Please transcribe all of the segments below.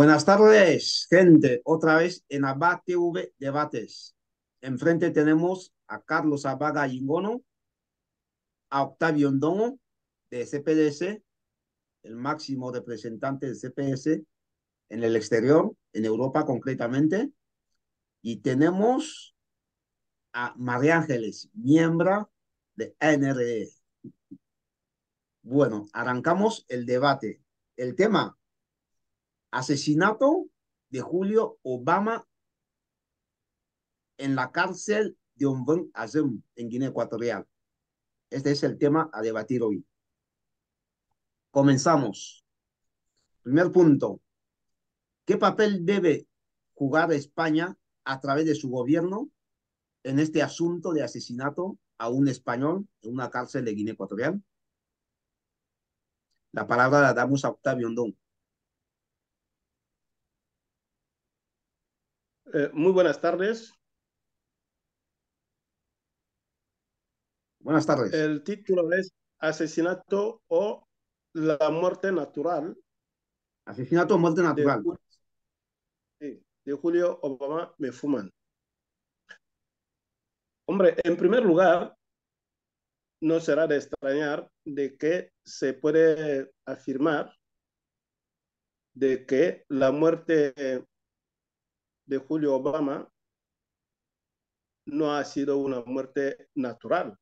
Buenas tardes, gente. Otra vez en Abad TV Debates. Enfrente tenemos a Carlos Abaga Yingono, a Octavio Ndongo de CPS, el máximo representante de CPS en el exterior, en Europa concretamente. Y tenemos a María Ángeles, miembro de NRE. Bueno, arrancamos el debate. El tema, Asesinato de Julio Obama en la cárcel de un Azem en Guinea Ecuatorial. Este es el tema a debatir hoy. Comenzamos. Primer punto. ¿Qué papel debe jugar España a través de su gobierno en este asunto de asesinato a un español en una cárcel de Guinea Ecuatorial? La palabra la damos a Octavio Ondón. Eh, muy buenas tardes. Buenas tardes. El título es Asesinato o la muerte natural. Asesinato o muerte natural. De, de Julio Obama me fuman. Hombre, en primer lugar, no será de extrañar de que se puede afirmar de que la muerte de Julio Obama no ha sido una muerte natural,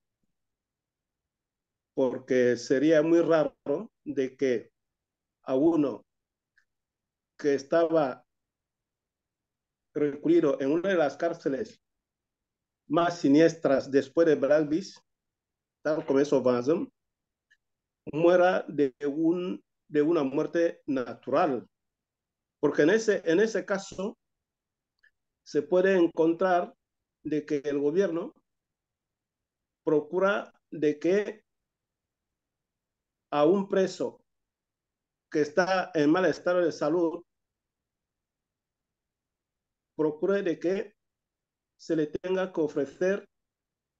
porque sería muy raro de que a uno que estaba recluido en una de las cárceles más siniestras después de Bradvis, tal como es Obama, muera de, un, de una muerte natural. Porque en ese, en ese caso, se puede encontrar de que el gobierno procura de que a un preso que está en mal estado de salud, procure de que se le tenga que ofrecer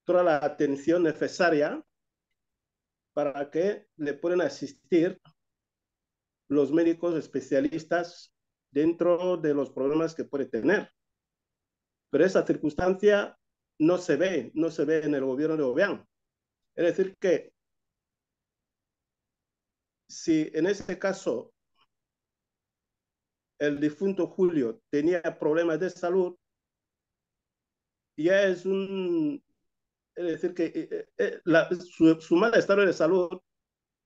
toda la atención necesaria para que le puedan asistir los médicos especialistas dentro de los problemas que puede tener. Pero esa circunstancia no se ve, no se ve en el gobierno de Obián. Es decir, que si en este caso el difunto Julio tenía problemas de salud, ya es un, es decir, que eh, eh, eh, su, mal estado de salud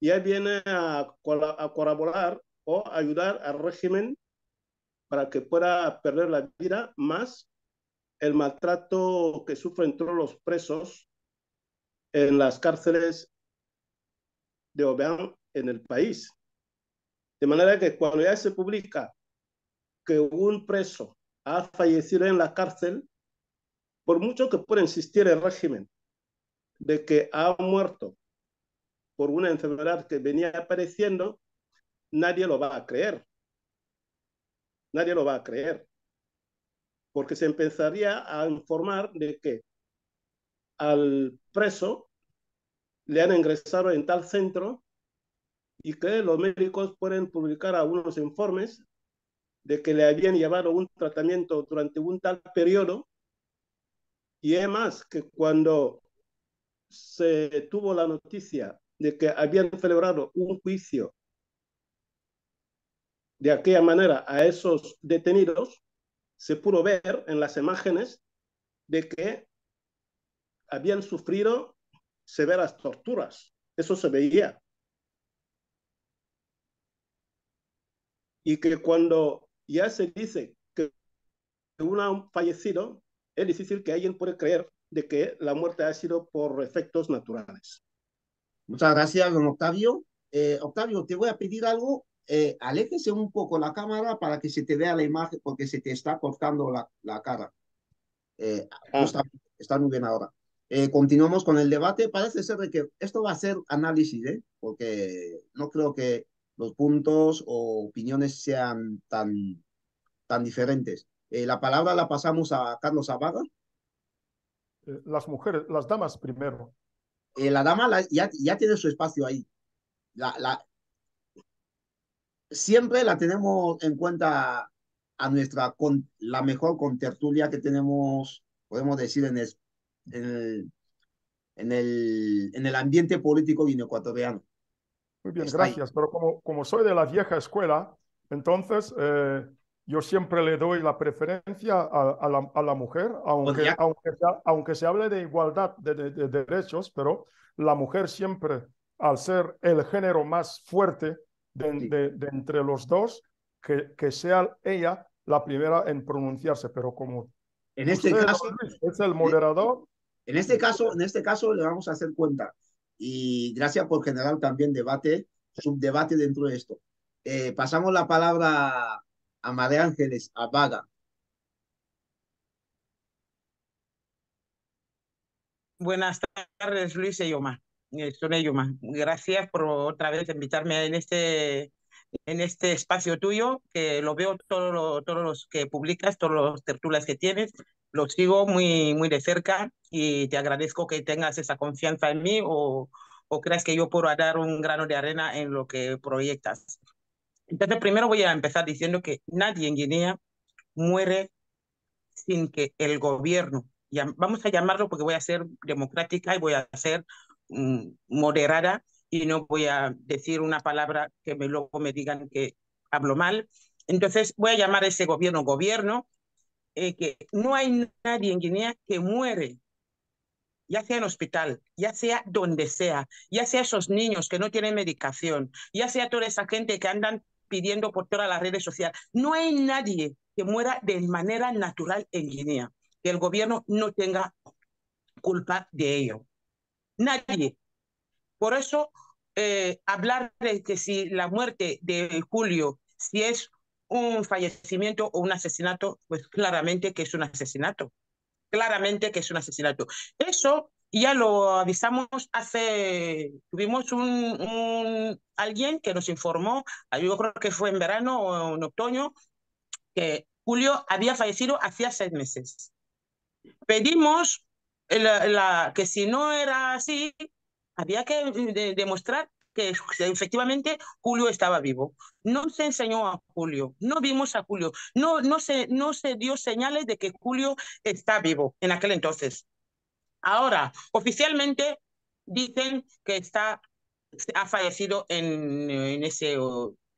ya viene a, a colaborar o ayudar al régimen para que pueda perder la vida más el maltrato que sufren todos los presos en las cárceles de Obeán en el país. De manera que cuando ya se publica que un preso ha fallecido en la cárcel, por mucho que pueda insistir el régimen de que ha muerto por una enfermedad que venía apareciendo, nadie lo va a creer. Nadie lo va a creer porque se empezaría a informar de que al preso le han ingresado en tal centro y que los médicos pueden publicar algunos informes de que le habían llevado un tratamiento durante un tal periodo. Y es más que cuando se tuvo la noticia de que habían celebrado un juicio de aquella manera a esos detenidos, se pudo ver en las imágenes de que habían sufrido severas torturas. Eso se veía. Y que cuando ya se dice que uno ha fallecido, es difícil que alguien pueda creer de que la muerte ha sido por efectos naturales. Muchas gracias, don Octavio. Eh, Octavio, te voy a pedir algo eh, aléjese un poco la cámara para que se te vea la imagen porque se te está cortando la, la cara. Eh, ah. está, muy bien ahora. Eh, continuamos con el debate. Parece ser que esto va a ser análisis, ¿eh? porque no creo que los puntos o opiniones sean tan, tan diferentes. la palabra la pasamos a Carlos Abaga. Las mujeres, las damas primero. la dama ya, ya tiene su espacio ahí. La, la, siempre la tenemos en cuenta a nuestra, con, la mejor contertulia que tenemos, podemos decir, en, en, el, en, el, en el ambiente político ecuatoriano. Muy bien, gracias. Pero como, como soy de la vieja escuela, entonces eh, yo siempre le doy la preferencia a, la, mujer, aunque, pues aunque, aunque, se hable de igualdad de derechos, pero la mujer siempre, al ser el género más fuerte, de, entre los dos, que, que, sea ella la primera en pronunciarse, pero como... En este caso... Es el moderador. En este caso, en este caso le vamos a hacer cuenta. Y gracias por generar también debate, subdebate dentro de esto. Eh, pasamos la palabra a María Ángeles, a Vaga. Buenas tardes, Luis y e Omar. Eh, Sonia Yuma. Gracias por otra vez invitarme en este, en este espacio tuyo, que lo veo todos lo, los que publicas, todos los tertulias que tienes, lo sigo muy, muy de cerca y te agradezco que tengas esa confianza en mí o, o creas que yo puedo dar un grano de arena en lo que proyectas. Entonces, primero voy a empezar diciendo que nadie en Guinea muere sin que el gobierno, vamos a llamarlo porque voy a ser democrática y voy a ser Mm, moderada y no voy a decir una palabra que me, luego me digan que hablo mal. Entonces voy a llamar a ese gobierno gobierno, eh, que no hay nadie en Guinea que muere, ya sea en hospital, ya sea donde sea, ya sea esos niños que no tienen medicación, ya sea toda esa gente que andan pidiendo por todas las redes sociales. No hay nadie que muera de manera natural en Guinea, que el gobierno no tenga culpa de ello nadie. Por eso, eh, hablar de que si la muerte de Julio, si es un fallecimiento o un asesinato, pues claramente que es un asesinato. Claramente que es un asesinato. Eso ya lo avisamos hace, tuvimos un alguien que nos informó, yo creo que fue en verano o en otoño, que Julio había fallecido hacía seis meses. Pedimos la, que si no era así, había que mm, demostrar que efectivamente Julio estaba vivo. No se enseñó a Julio, no vimos a Julio, no, no, se, no se dio señales de que Julio está vivo en aquel entonces. Ahora, oficialmente dicen que está, ha fallecido en, en ese,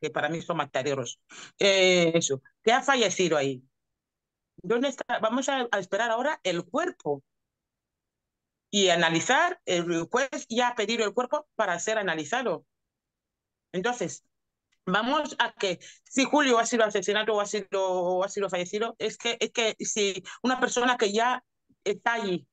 que para mí son mataderos, eh, eso, que ha fallecido ahí. ¿Dónde está? Vamos a esperar ahora el cuerpo y analizar el request y ha pedido el cuerpo para ser analizado. Entonces, vamos a que si Julio ha sido asesinado o ha sido, o ha fallecido, es que, es que si una persona que ya está allí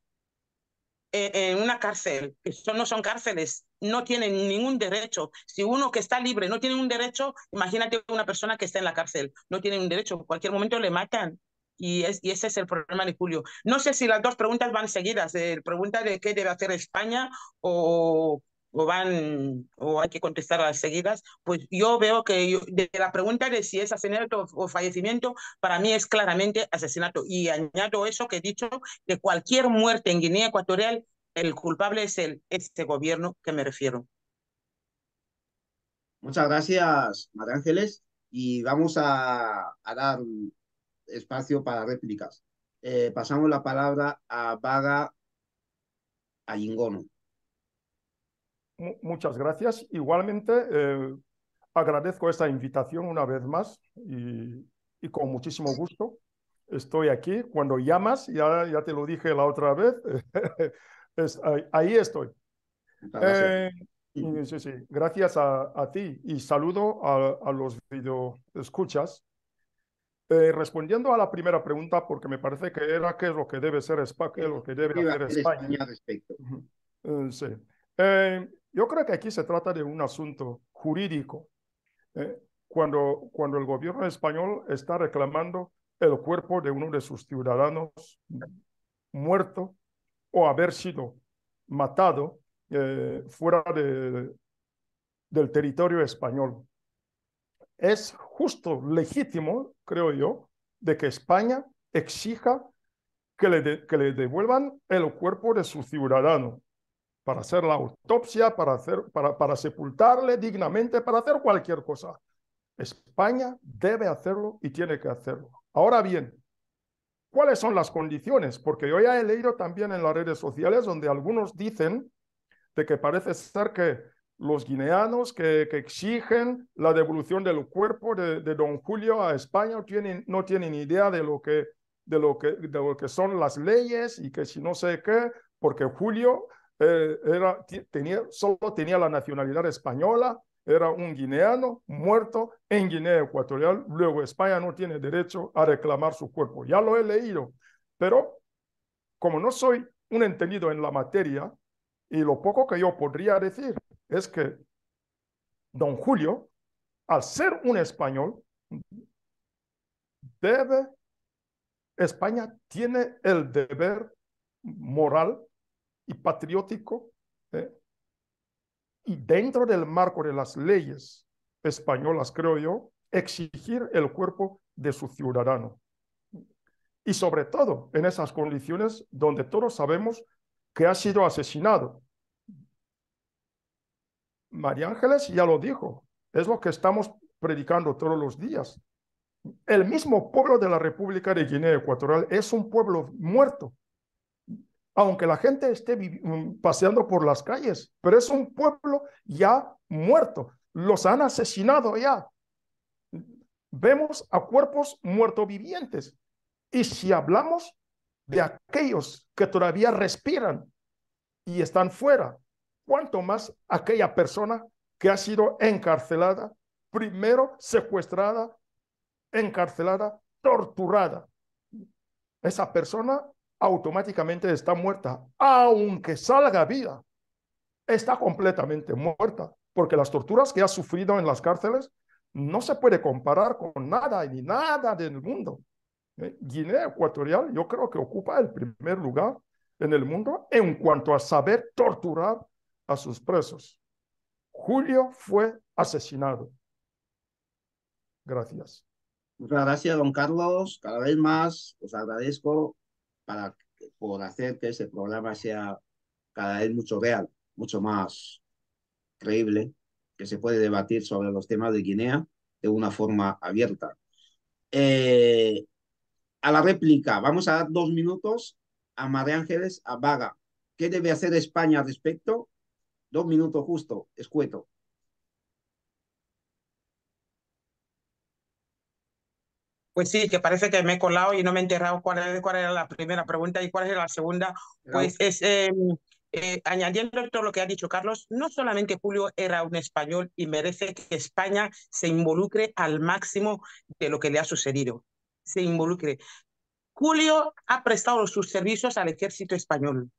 eh, en, una cárcel, que no son cárceles, no tienen ningún derecho. Si uno que está libre no tiene un derecho, imagínate una persona que está en la cárcel, no tiene un derecho, en cualquier momento le matan. Y, es, y ese es el problema de Julio. No sé si las dos preguntas van seguidas, la pregunta de qué debe hacer España o, van o hay que contestar a las seguidas. Pues yo veo que de la pregunta de si es asesinato o fallecimiento, para mí es claramente asesinato. Y añado eso que he dicho, que cualquier muerte en Guinea Ecuatorial, el culpable es el, este gobierno que me refiero. Muchas gracias, María Ángeles. Y vamos a, a dar espacio para réplicas. Eh, pasamos la palabra a Vaga Ayingono. Muchas gracias. Igualmente, eh, agradezco esta invitación una vez más y, con muchísimo gusto estoy aquí. Cuando llamas, ya, ya te lo dije la otra vez, ahí, estoy. Gracias. Eh, a, ti y saludo a, a los video escuchas eh, respondiendo a la primera pregunta, porque me parece que era qué es lo que debe ser España, lo que debe hacer España. respecto. Eh, sí. Eh, yo creo que aquí se trata de un asunto jurídico. cuando, cuando el gobierno español está reclamando el cuerpo de uno de sus ciudadanos muerto o haber sido matado fuera del territorio español es justo, legítimo, creo yo, de que España exija que le, devuelvan el cuerpo de su ciudadano para hacer la autopsia, para, hacer, para sepultarle dignamente, para hacer cualquier cosa. España debe hacerlo y tiene que hacerlo. Ahora bien, ¿cuáles son las condiciones? Porque yo ya he leído también en las redes sociales donde algunos dicen de que parece ser que los guineanos que, que, exigen la devolución del cuerpo de, de don Julio a España tienen, no tienen idea de lo, que, de, lo que, de lo que son las leyes y que si no sé qué, porque Julio eh, era, tenía, solo tenía la nacionalidad española, era un guineano muerto en Guinea Ecuatorial, luego España no tiene derecho a reclamar su cuerpo. Ya lo he leído, pero como no soy un entendido en la materia, y lo poco que yo podría decir es que don Julio, al ser un español, debe, España tiene el deber moral y patriótico, ¿eh? y dentro del marco de las leyes españolas, creo yo, exigir el cuerpo de su ciudadano. Y sobre todo en esas condiciones donde todos sabemos que ha sido asesinado María Ángeles ya lo dijo, es lo que estamos predicando todos los días. El mismo pueblo de la República de Guinea Ecuatorial es un pueblo muerto, aunque la gente esté mm, paseando por las calles, pero es un pueblo ya muerto. Los han asesinado ya. Vemos a cuerpos muerto vivientes. Y si hablamos de aquellos que todavía respiran y están fuera, cuanto más aquella persona que ha sido encarcelada, primero secuestrada, encarcelada, torturada. Esa persona automáticamente está muerta, aunque salga vida, está completamente muerta, porque las torturas que ha sufrido en las cárceles no se puede comparar con nada ni nada del mundo. Eh, Guinea Ecuatorial yo creo que ocupa el primer lugar en el mundo en cuanto a saber torturar a sus presos. Julio fue asesinado. Gracias. Muchas gracias, don Carlos. Cada vez más os agradezco para, por hacer que ese programa sea cada vez mucho real, mucho más creíble, que se puede debatir sobre los temas de Guinea de una forma abierta. Eh, a la réplica, vamos a dar dos minutos a María Ángeles Vaga ¿Qué debe hacer España al respecto? Dos minutos justo, escueto. Pues sí, que parece que me he colado y no me he enterrado cuál era, cuál era la primera pregunta y cuál era la segunda. Pues es, em, eh, añadiendo todo lo que ha dicho Carlos, no solamente Julio era un español y merece que España se involucre al máximo de lo que le ha sucedido. Se involucre. Julio ha prestado sus servicios al ejército español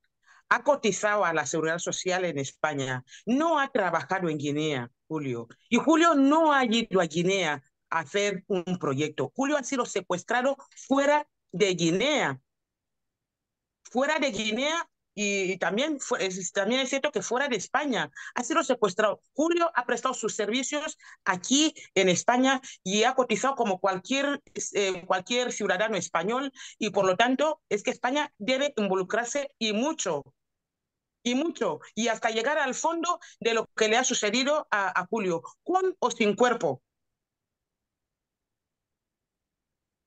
ha cotizado a la seguridad social en España, no ha trabajado en Guinea, Julio, y Julio no ha ido a Guinea a hacer un proyecto. Julio ha sido secuestrado fuera de Guinea, fuera de Guinea y, también, es, cierto que fuera de España. Ha sido secuestrado. Julio ha prestado sus servicios aquí en España y ha cotizado como cualquier, eh, cualquier ciudadano español y por lo tanto es que España debe involucrarse y mucho y mucho, y hasta llegar al fondo de lo que le ha sucedido a, Julio, con o sin cuerpo.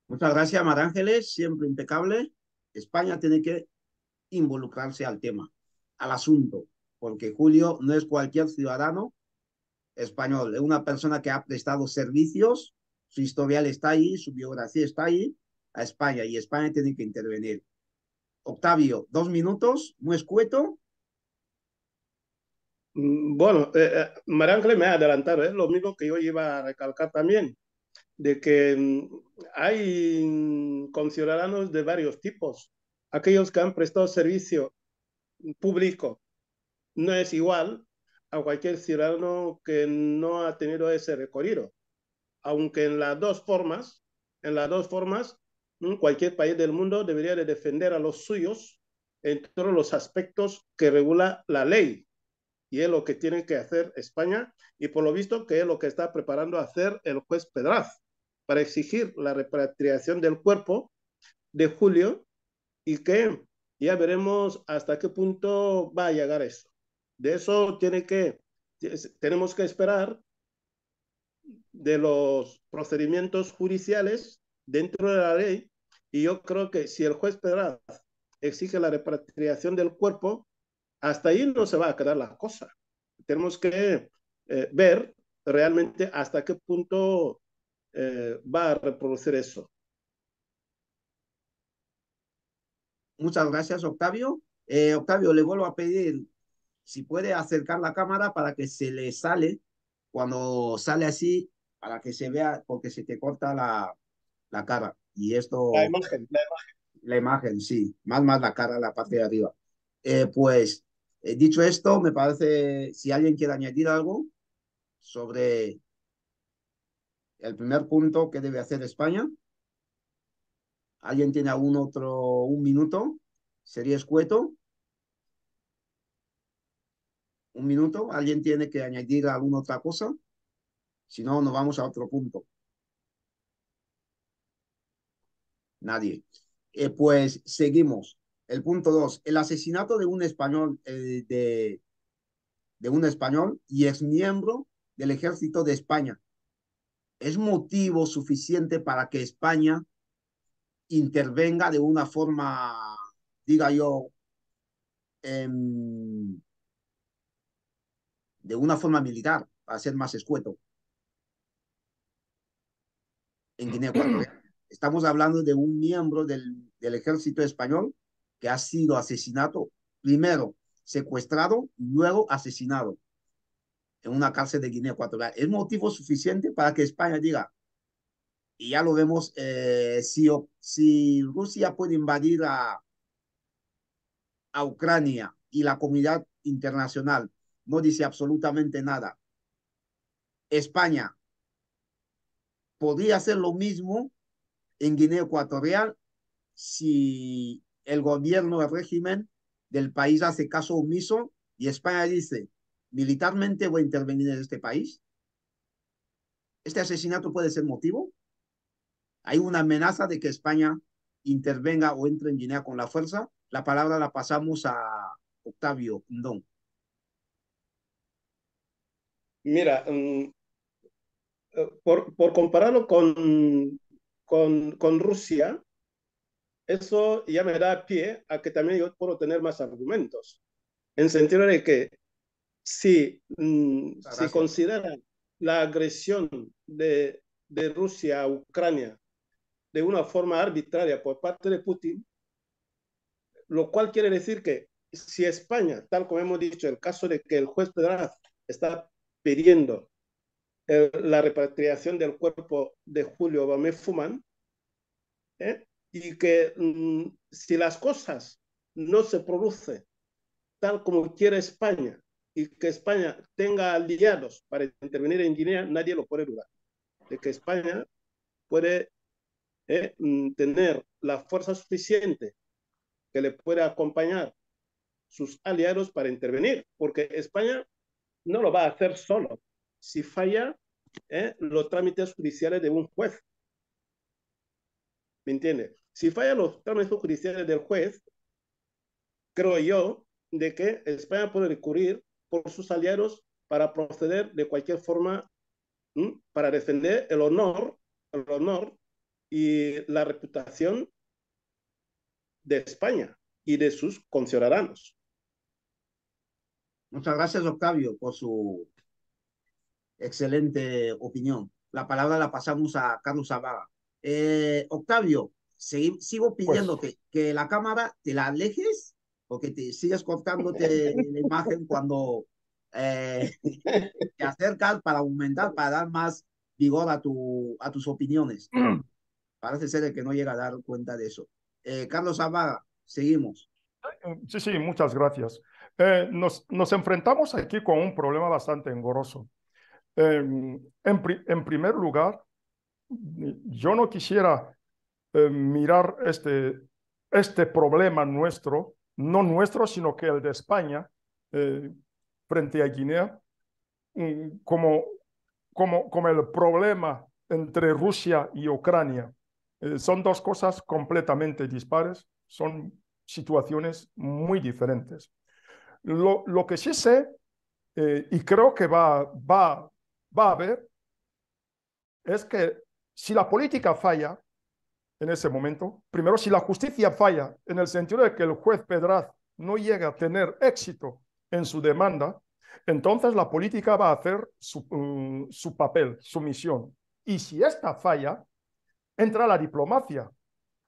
Muchas gracias, Marángeles siempre impecable. España tiene que involucrarse al tema, al asunto, porque Julio no es cualquier ciudadano español, es una persona que ha prestado servicios, su historial está ahí, su biografía está ahí, a España, y España tiene que intervenir. Octavio, dos minutos, muy escueto, Mm, bueno, eh, eh me ha adelantado, es lo mismo que yo iba a recalcar también, de que mm, hay mm, conciudadanos de varios tipos. Aquellos que han prestado servicio público no es igual a cualquier ciudadano que no ha tenido ese recorrido. Aunque en las dos formas, en las dos formas, cualquier país del mundo debería de defender a los suyos en todos los aspectos que regula la ley y es lo que tiene que hacer España y por lo visto que es lo que está preparando hacer el juez Pedraz para exigir la repatriación del cuerpo de Julio y que ya veremos hasta qué punto va a llegar eso. De eso tiene que, tenemos que esperar de los procedimientos judiciales dentro de la ley y yo creo que si el juez Pedraz exige la repatriación del cuerpo, hasta ahí no se va a quedar la cosa. Tenemos que eh, ver realmente hasta qué punto eh, va a reproducir eso. Muchas gracias, Octavio. Eh, Octavio, le vuelvo a pedir si puede acercar la cámara para que se le sale, cuando sale así, para que se vea, porque se te corta la, la cara. Y esto... La imagen, la imagen. sí. Más, más la cara, la parte de arriba. pues eh, dicho esto, me parece, si alguien quiere añadir algo sobre el primer punto que debe hacer España. ¿Alguien tiene algún otro, un minuto? ¿Sería escueto? ¿Un minuto? ¿Alguien tiene que añadir alguna otra cosa? Si no, nos vamos a otro punto. Nadie. Eh, pues seguimos. El punto dos, el asesinato de un español, eh, de, un español y ex miembro del ejército de España. Es motivo suficiente para que España intervenga de una forma, diga yo, em, de una forma militar, para ser más escueto. En Guinea Estamos hablando de un miembro del ejército español que ha sido asesinado, primero secuestrado, luego asesinado en una cárcel de Guinea Ecuatorial. Es motivo suficiente para que España diga, y ya lo vemos, eh, si, si Rusia puede invadir a, a Ucrania y la comunidad internacional no dice absolutamente nada, España podría hacer lo mismo en Guinea Ecuatorial si el gobierno, el régimen del país hace caso omiso y España dice, militarmente voy a intervenir en este país. ¿Este asesinato puede ser motivo? Hay una amenaza de que España intervenga o entre en Guinea con la fuerza. La palabra la pasamos a Octavio Mira, mm, eh, por, compararlo con, con Rusia, eso ya me da pie a que también yo puedo tener más argumentos, en sentido de que si, mm, consideran la agresión de, de Rusia a Ucrania de una forma arbitraria por parte de Putin, lo cual quiere decir que si España, tal como hemos dicho, el caso de que el juez Pedraz está pidiendo eh, la repatriación del cuerpo de Julio Bamé Fuman, ¿eh? y que mm, si las cosas no se producen tal como quiere España y que España tenga aliados para intervenir en Guinea, nadie lo puede dudar. De que España puede eh, mm, tener la fuerza suficiente que le pueda acompañar sus aliados para intervenir, porque España no lo va a hacer solo. Si falla, eh, los trámites judiciales de un juez. ¿Me entiendes? Si falla los trámites judiciales del juez, creo yo de que España puede recurrir por sus aliados para proceder de cualquier forma para defender el honor, el honor y la reputación de España y de sus conciudadanos. Muchas gracias, Octavio, por su excelente opinión. La palabra la pasamos a Carlos Zavala. Eh, Octavio, sigo pues. pidiendo que la cámara te la alejes porque te sigues cortándote la imagen cuando eh, te acercas para aumentar, para dar más vigor a, tu, a tus opiniones. Parece ser el que no llega a dar cuenta de eso. Eh, Carlos Amaga, seguimos. Sí, sí, muchas gracias. Eh, nos, nos, enfrentamos aquí con un problema bastante engorroso. en, en, primer lugar, yo no quisiera eh, mirar este, este problema nuestro, no nuestro, sino que el de España, eh, frente a Guinea, como, como, como el problema entre Rusia y Ucrania. Eh, son dos cosas completamente dispares, son situaciones muy diferentes. Lo, lo que sí sé, y creo que va, va, va a haber, es que si la política falla, en ese momento? Primero, si la justicia falla en el sentido de que el juez Pedraz no llega a tener éxito en su demanda, entonces la política va a hacer su, mm, papel, su misión. Y si esta falla, entra la diplomacia.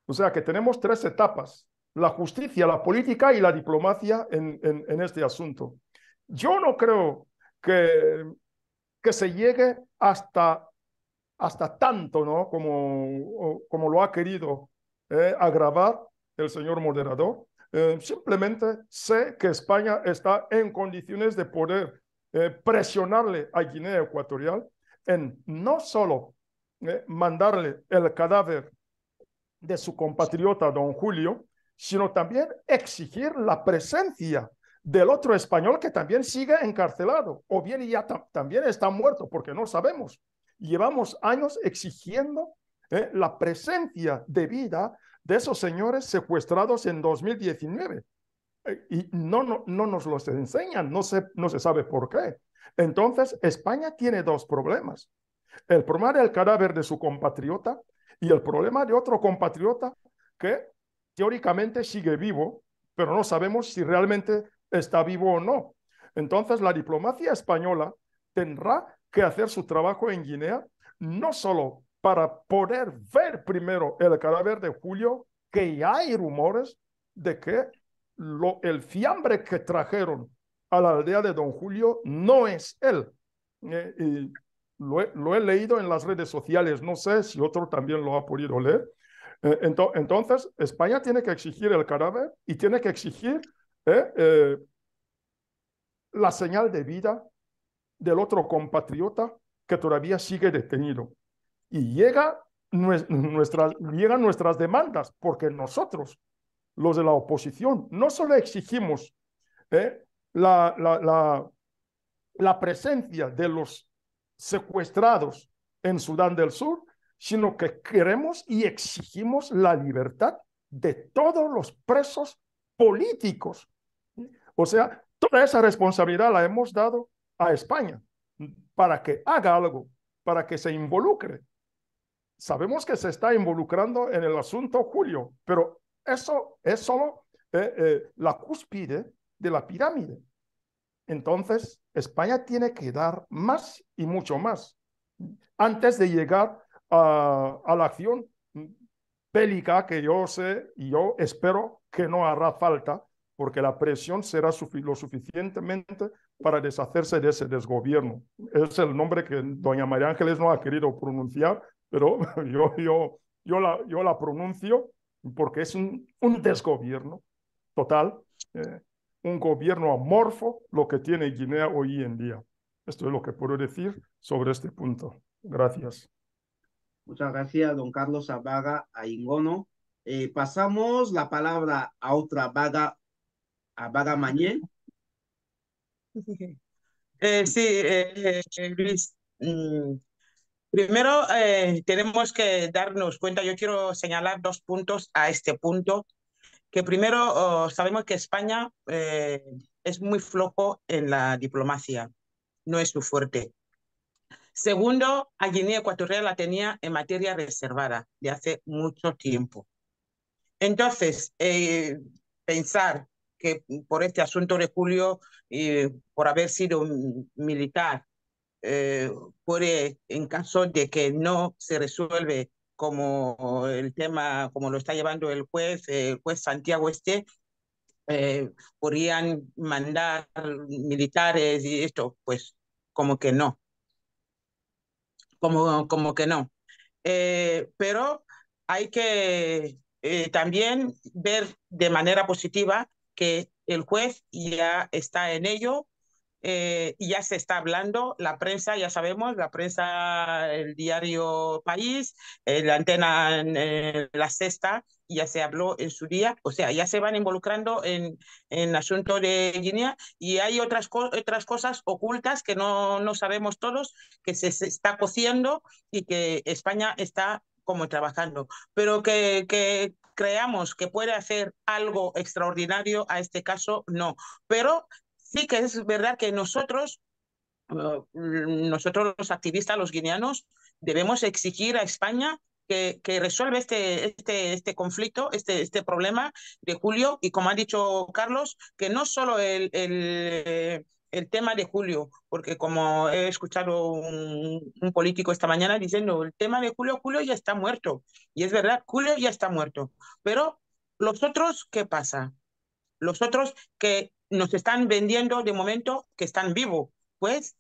O sea que tenemos tres etapas, la justicia, la política y la diplomacia en, este asunto. Yo no creo que, que se llegue hasta hasta tanto, ¿no? Como, como lo ha querido eh, agravar el señor moderador. Eh, simplemente sé que España está en condiciones de poder eh, presionarle a Guinea Ecuatorial en no solo mandarle el cadáver de su compatriota don Julio, sino también exigir la presencia del otro español que también sigue encarcelado o bien ya también está muerto, porque no sabemos. Llevamos años exigiendo ¿eh? la presencia de vida de esos señores secuestrados en 2019. Eh, y no, no, nos los enseñan, no se, no se sabe por qué. Entonces, España tiene dos problemas. El problema del cadáver de su compatriota y el problema de otro compatriota que teóricamente sigue vivo, pero no sabemos si realmente está vivo o no. Entonces, la diplomacia española tendrá que hacer su trabajo en Guinea, no solo para poder ver primero el cadáver de Julio, que hay rumores de que el fiambre que trajeron a la aldea de don Julio no es él. Eh, lo, he, leído en las redes sociales, no sé si otro también lo ha podido leer. Eh, entonces, España tiene que exigir el cadáver y tiene que exigir eh, la señal de vida del otro compatriota que todavía sigue detenido. Y llega nuestras, llegan nuestras demandas, porque nosotros, los de la oposición, no solo exigimos ¿eh? la, la, la, la presencia de los secuestrados en Sudán del Sur, sino que queremos y exigimos la libertad de todos los presos políticos. O sea, toda esa responsabilidad la hemos dado a España para que haga algo, para que se involucre. Sabemos que se está involucrando en el asunto Julio, pero eso es solo eh, eh, la cúspide de la pirámide. Entonces, España tiene que dar más y mucho más antes de llegar a, a la acción bélica que yo sé y yo espero que no hará falta porque la presión será lo suficientemente para deshacerse de ese desgobierno. Es el nombre que doña María Ángeles no ha querido pronunciar, pero yo, yo, yo, la, yo la pronuncio porque es un, desgobierno total, eh, un gobierno amorfo, lo que tiene Guinea hoy en día. Esto es lo que puedo decir sobre este punto. Gracias. Muchas gracias, don Carlos Abaga Aingono. Eh, pasamos la palabra a otra a Abaga Mañé, Eh, sí, eh, eh, Luis. Mm, primero, tenemos que darnos cuenta, yo quiero señalar dos puntos a este punto, que primero oh, sabemos que España es muy flojo en la diplomacia, no es su fuerte. Segundo, a Guinea Ecuatorial la tenía en materia reservada de hace mucho tiempo. Entonces, pensar que por este asunto de Julio, y eh, por haber sido militar, eh, puede, en caso de que no se resuelve como el tema, como lo está llevando el juez, eh, el juez Santiago Este, eh, podrían mandar militares y esto, pues como que no. Como, como que no. pero hay que también ver de manera positiva que el juez ya está en ello, eh, ya se está hablando, la prensa, ya sabemos, la prensa, el diario País, eh, la antena, eh, la sexta, ya se habló en su día, o sea, ya se van involucrando en, en asunto de Guinea y hay otras, otras cosas ocultas que no, no sabemos todos, que se, se, está cociendo y que España está como trabajando, pero que, que creamos que puede hacer algo extraordinario a este caso, no. Pero sí que es verdad que nosotros, eh, nosotros los activistas, los guineanos, debemos exigir a España que, que resuelva este, este, este conflicto, este, este problema de Julio, y como ha dicho Carlos, que no solo el, el el tema de julio, porque como he escuchado un, político esta mañana diciendo, el tema de julio, julio ya está muerto. Y es verdad, julio ya está muerto. Pero los otros, ¿qué pasa? Los otros que nos están vendiendo de momento que están vivos, pues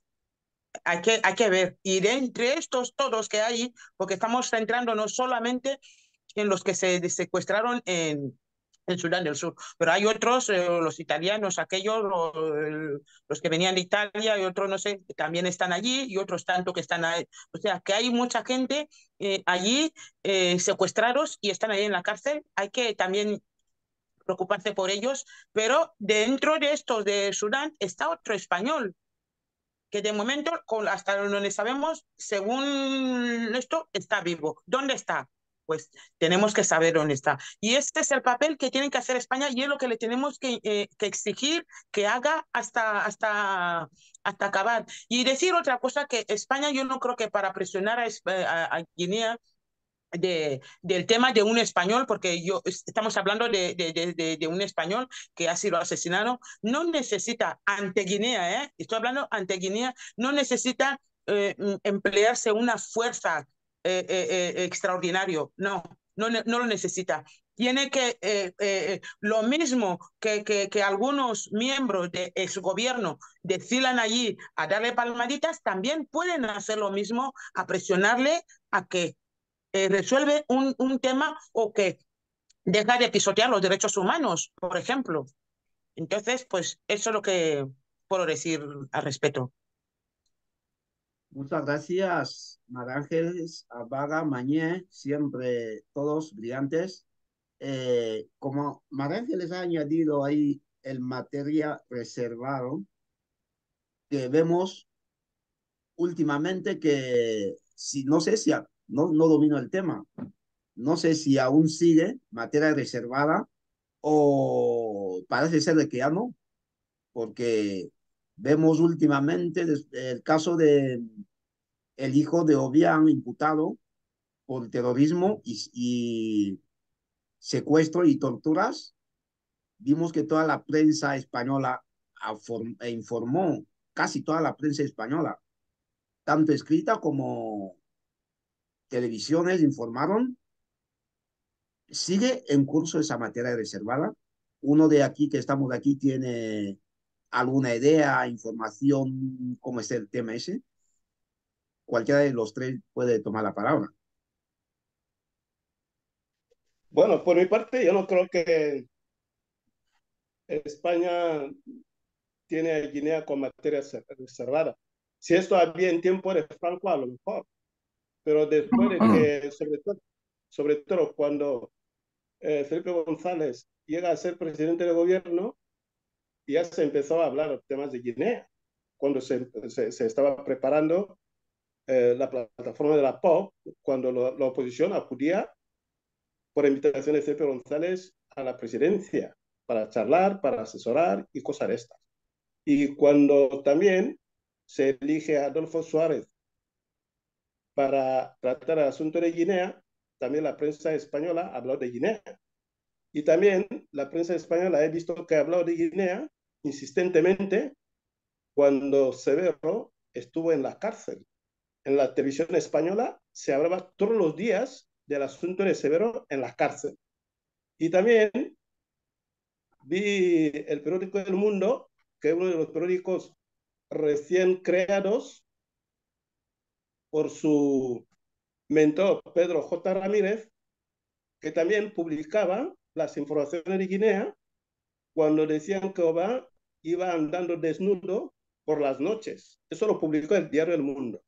hay que, hay que ver. Y entre estos todos que hay, porque estamos centrándonos solamente en los que se secuestraron en, en Sudán del Sur. Pero hay otros, eh, los italianos, aquellos, los, que venían de Italia y otros, no sé, que también están allí y otros tanto que están ahí. O sea, que hay mucha gente eh, allí eh, secuestrados y están ahí en la cárcel. Hay que también preocuparse por ellos, pero dentro de estos de Sudán está otro español, que de momento, hasta donde sabemos, según esto, está vivo. ¿Dónde está? pues tenemos que saber dónde está. Y este es el papel que tiene que hacer España y es lo que le tenemos que, eh, que exigir que haga hasta, hasta, hasta acabar. Y decir otra cosa, que España yo no creo que para presionar a, eh, a, Guinea de, del tema de un español, porque yo estamos hablando de, de, de, un español que ha sido asesinado, no necesita ante Guinea, ¿eh? estoy hablando ante Guinea, no necesita eh, emplearse una fuerza eh, eh, eh, extraordinario. No, no, no, lo necesita. Tiene que, lo mismo que, que, algunos miembros de su gobierno decilan allí a darle palmaditas, también pueden hacer lo mismo a presionarle a que resuelve un, un, tema o que deja de pisotear los derechos humanos, por ejemplo. Entonces, pues eso es lo que puedo decir al respecto. Muchas gracias, Marangeles Vaga Mañé, siempre todos brillantes. Eh, como Marángeles ha añadido ahí el materia reservado, que vemos últimamente que, si no sé si, no, no domino el tema, no sé si aún sigue materia reservada o parece ser de que ya no, porque Vemos últimamente el caso de el hijo de Obián imputado por terrorismo y, y secuestro y torturas. Vimos que toda la prensa española e informó, casi toda la prensa española, tanto escrita como televisiones informaron. Sigue en curso esa materia reservada. Uno de aquí que estamos aquí tiene alguna idea, información, cómo es el tema ese, cualquiera de los tres puede tomar la palabra. Bueno, por mi parte, yo no creo que España tiene a Guinea con materia reservada. Si esto había en tiempo de Franco, a lo mejor. Pero después de que, sobre todo, cuando eh, Felipe González llega a ser presidente de gobierno, ya se empezó a hablar de temas de Guinea, cuando se, se, estaba preparando eh, la plataforma de la POP, cuando la oposición acudía por invitación de Pepe González a la presidencia para charlar, para asesorar y cosas de estas. Y cuando también se elige a Adolfo Suárez para tratar el asunto de Guinea, también la prensa española habló de Guinea. Y también la prensa española he visto que ha hablado de Guinea insistentemente cuando Severo estuvo en la cárcel. En la televisión española se hablaba todos los días del asunto de Severo en la cárcel. Y también vi el periódico El Mundo, que es uno de los periódicos recién creados por su mentor Pedro J. Ramírez, que también publicaba las informaciones de Guinea cuando decían que Obama iba andando desnudo por las noches. Eso lo publicó el diario del Mundo.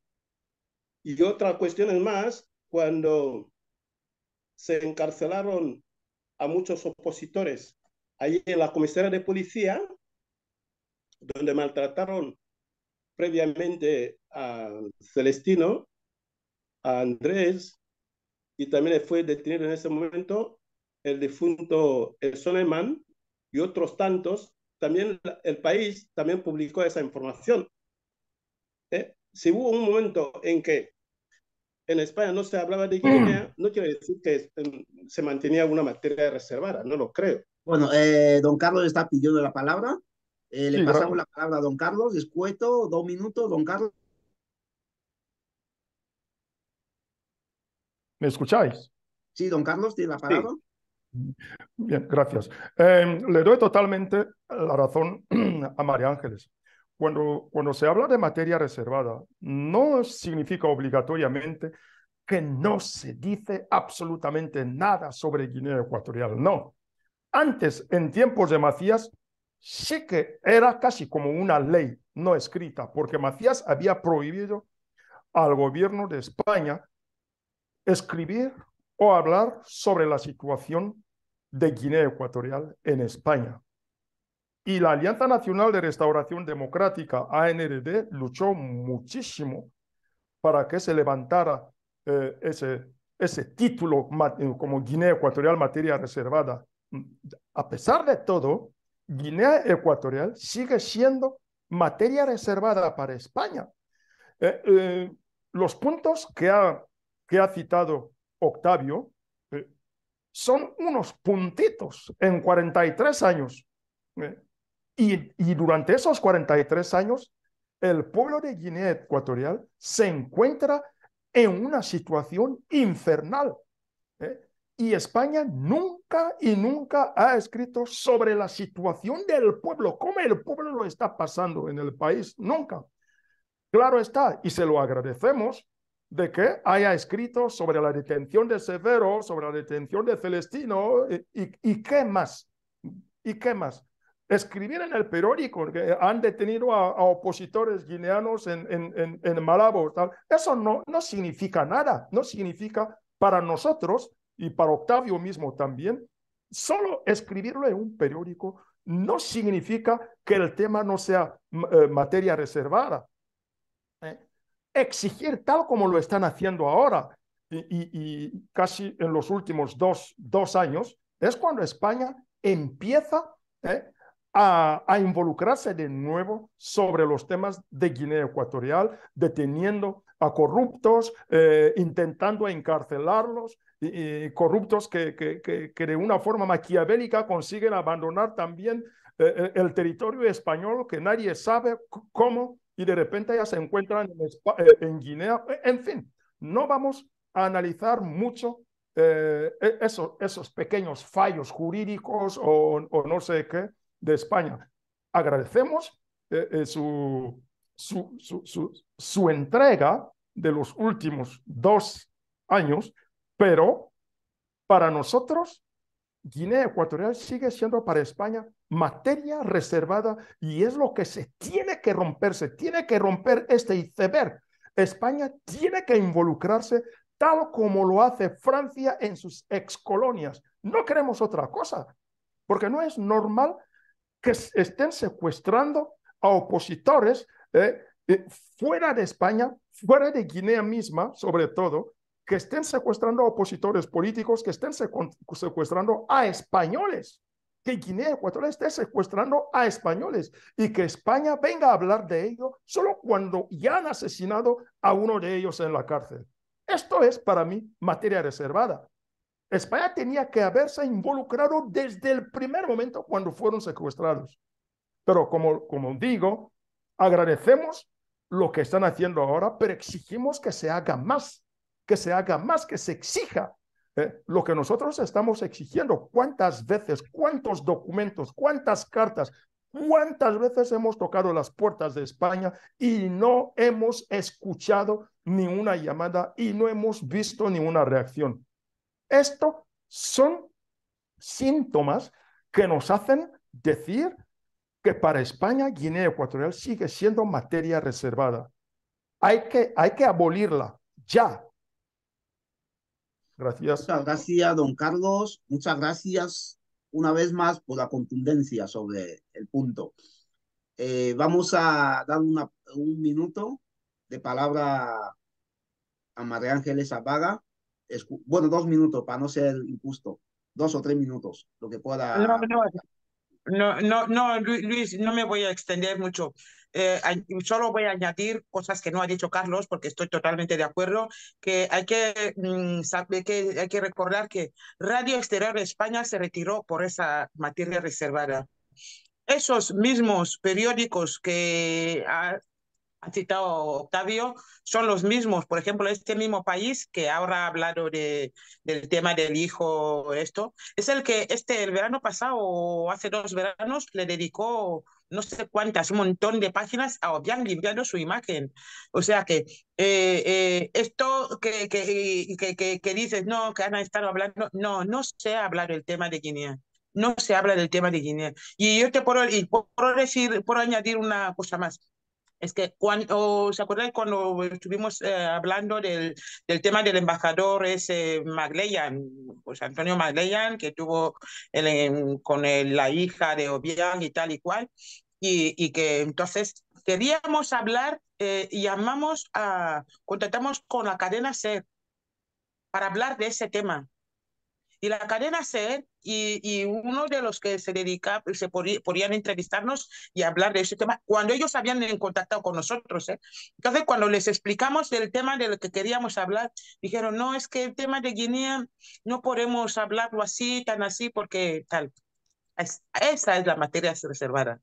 Y otra cuestión es más, cuando se encarcelaron a muchos opositores ahí en la comisaría de policía, donde maltrataron previamente a Celestino, a Andrés, y también fue detenido en ese momento el difunto Soneman y otros tantos también el país también publicó esa información. ¿Eh? Si hubo un momento en que en España no se hablaba de Guinea, mm. no quiere decir que em, se mantenía una materia reservada, no lo creo. Bueno, eh, don Carlos está pidiendo la palabra. Eh, le pasamos la palabra a don Carlos. Escueto, dos minutos, don Carlos. ¿Me escucháis? Sí, don Carlos, tiene la palabra. Bien, gracias. Em, le doy totalmente la razón a María Ángeles. Cuando, cuando se habla de materia reservada, no significa obligatoriamente que no se dice absolutamente nada sobre Guinea Ecuatorial. No. Antes, en tiempos de Macías, sí que era casi como una ley no escrita, porque Macías había prohibido al gobierno de España escribir o hablar sobre la situación de Guinea Ecuatorial en España. Y la Alianza Nacional de Restauración Democrática, ANRD, luchó muchísimo para que se levantara eh, ese, ese título eh, como Guinea Ecuatorial materia reservada. A pesar de todo, Guinea Ecuatorial sigue siendo materia reservada para España. Eh, los puntos que ha, que ha citado Octavio, eh, son unos puntitos en 43 años. Eh, y, y, durante esos 43 años, el pueblo de Guinea Ecuatorial se encuentra en una situación infernal. Eh, y España nunca y nunca ha escrito sobre la situación del pueblo, cómo el pueblo lo está pasando en el país, nunca. Claro está, y se lo agradecemos de que haya escrito sobre la detención de Severo, sobre la detención de Celestino eh, y, qué más. ¿Y qué más? Escribir en el periódico que han detenido a, opositores guineanos en, en, Malabo, eso no, no significa nada, no significa para nosotros y para Octavio mismo también, solo escribirlo en un periódico no significa que el tema no sea eh, materia reservada. Eh, exigir tal como lo están haciendo ahora y, casi en los últimos dos, dos, años, es cuando España empieza ¿eh? a, involucrarse de nuevo sobre los temas de Guinea Ecuatorial, deteniendo a corruptos, eh, intentando encarcelarlos, corruptos que, de una forma maquiavélica consiguen abandonar también eh, el territorio español, que nadie sabe cómo, y de repente ya se encuentran en, eh, Guinea. E, en fin, no vamos a analizar mucho eh, e, esos, esos, pequeños fallos jurídicos o, no sé qué de España. Agradecemos eh, su, su, su entrega de los últimos dos años, pero para nosotros Guinea Ecuatorial sigue siendo para España materia reservada y es lo que se tiene que romperse, tiene que romper este iceberg. España tiene que involucrarse tal como lo hace Francia en sus excolonias. No queremos otra cosa, porque no es normal que estén secuestrando a opositores eh, eh, fuera de España, fuera de Guinea misma, sobre todo, que estén secuestrando a opositores políticos, que estén secuestrando a españoles que Guinea Ecuatorial esté secuestrando a españoles y que España venga a hablar de ello solo cuando ya han asesinado a uno de ellos en la cárcel. Esto es para mí materia reservada. España tenía que haberse involucrado desde el primer momento cuando fueron secuestrados. Pero como, como digo, agradecemos lo que están haciendo ahora, pero exigimos que se haga más, que se haga más, que se exija eh, lo que nosotros estamos exigiendo, cuántas veces, cuántos documentos, cuántas cartas, cuántas veces hemos tocado las puertas de España y no hemos escuchado ni una llamada y no hemos visto ni una reacción. Esto son síntomas que nos hacen decir que para España Guinea Ecuatorial sigue siendo materia reservada. Hay que, hay que abolirla ya, Gracias. Muchas gracias, don Carlos. Muchas gracias una vez más por la contundencia sobre el punto. Eh, vamos a dar una, un minuto de palabra a María Ángeles Apaga. Bueno, dos minutos para no ser injusto. Dos o tres minutos, lo que pueda. no, no, no, Luis, no me voy a extender mucho. Eh, solo voy a añadir cosas que no ha dicho Carlos, porque estoy totalmente de acuerdo, que hay que, mm, que, hay que recordar que Radio Exterior de España se retiró por esa materia reservada esos mismos periódicos que ah, ha citado Octavio, son los mismos. Por ejemplo, este mismo país que ahora ha hablado de, del tema del hijo, esto, es el que este, el verano pasado, o hace dos veranos, le dedicó no sé cuántas, un montón de páginas a Obiang limpiando su imagen. O sea que eh, eh, esto que que, que, que, dices, no, que han estado hablando, no, no se ha hablado el tema de Guinea. No se habla del tema de Guinea. Y yo te puedo, decir, puedo añadir una cosa más. Es que cuando, ¿se acuerdan cuando estuvimos eh, hablando del, tema del embajador ese Magleyan, pues Antonio Magleyan, que tuvo el, em, con la hija de Obiang y tal y cual? Y, que entonces queríamos hablar eh, y llamamos a, contactamos con la cadena SER para hablar de ese tema, y la cadena SER y, y uno de los que se dedicaba, se podían entrevistarnos y hablar de ese tema cuando ellos habían contactado con nosotros. ¿eh? Entonces, cuando les explicamos del tema de lo que queríamos hablar, dijeron, no, es que el tema de Guinea no podemos hablarlo así, tan así, porque tal. esa es la materia reservada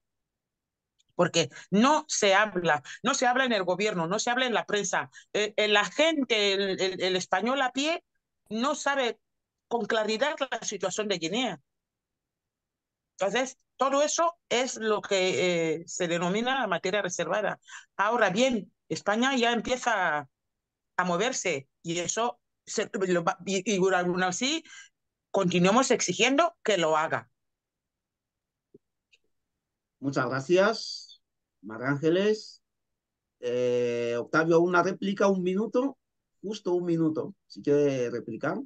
porque no se habla, no se habla en el gobierno, no se habla en la prensa. Eh, eh la gente, el, español a pie, no sabe con claridad la situación de Guinea. Entonces, todo eso es lo que eh, se denomina materia reservada. Ahora bien, España ya empieza a, moverse y eso, se, y, aún así, continuamos exigiendo que lo haga. Muchas gracias, María Ángeles. Eh, Octavio, una réplica, un minuto, justo un minuto, si quiere replicar.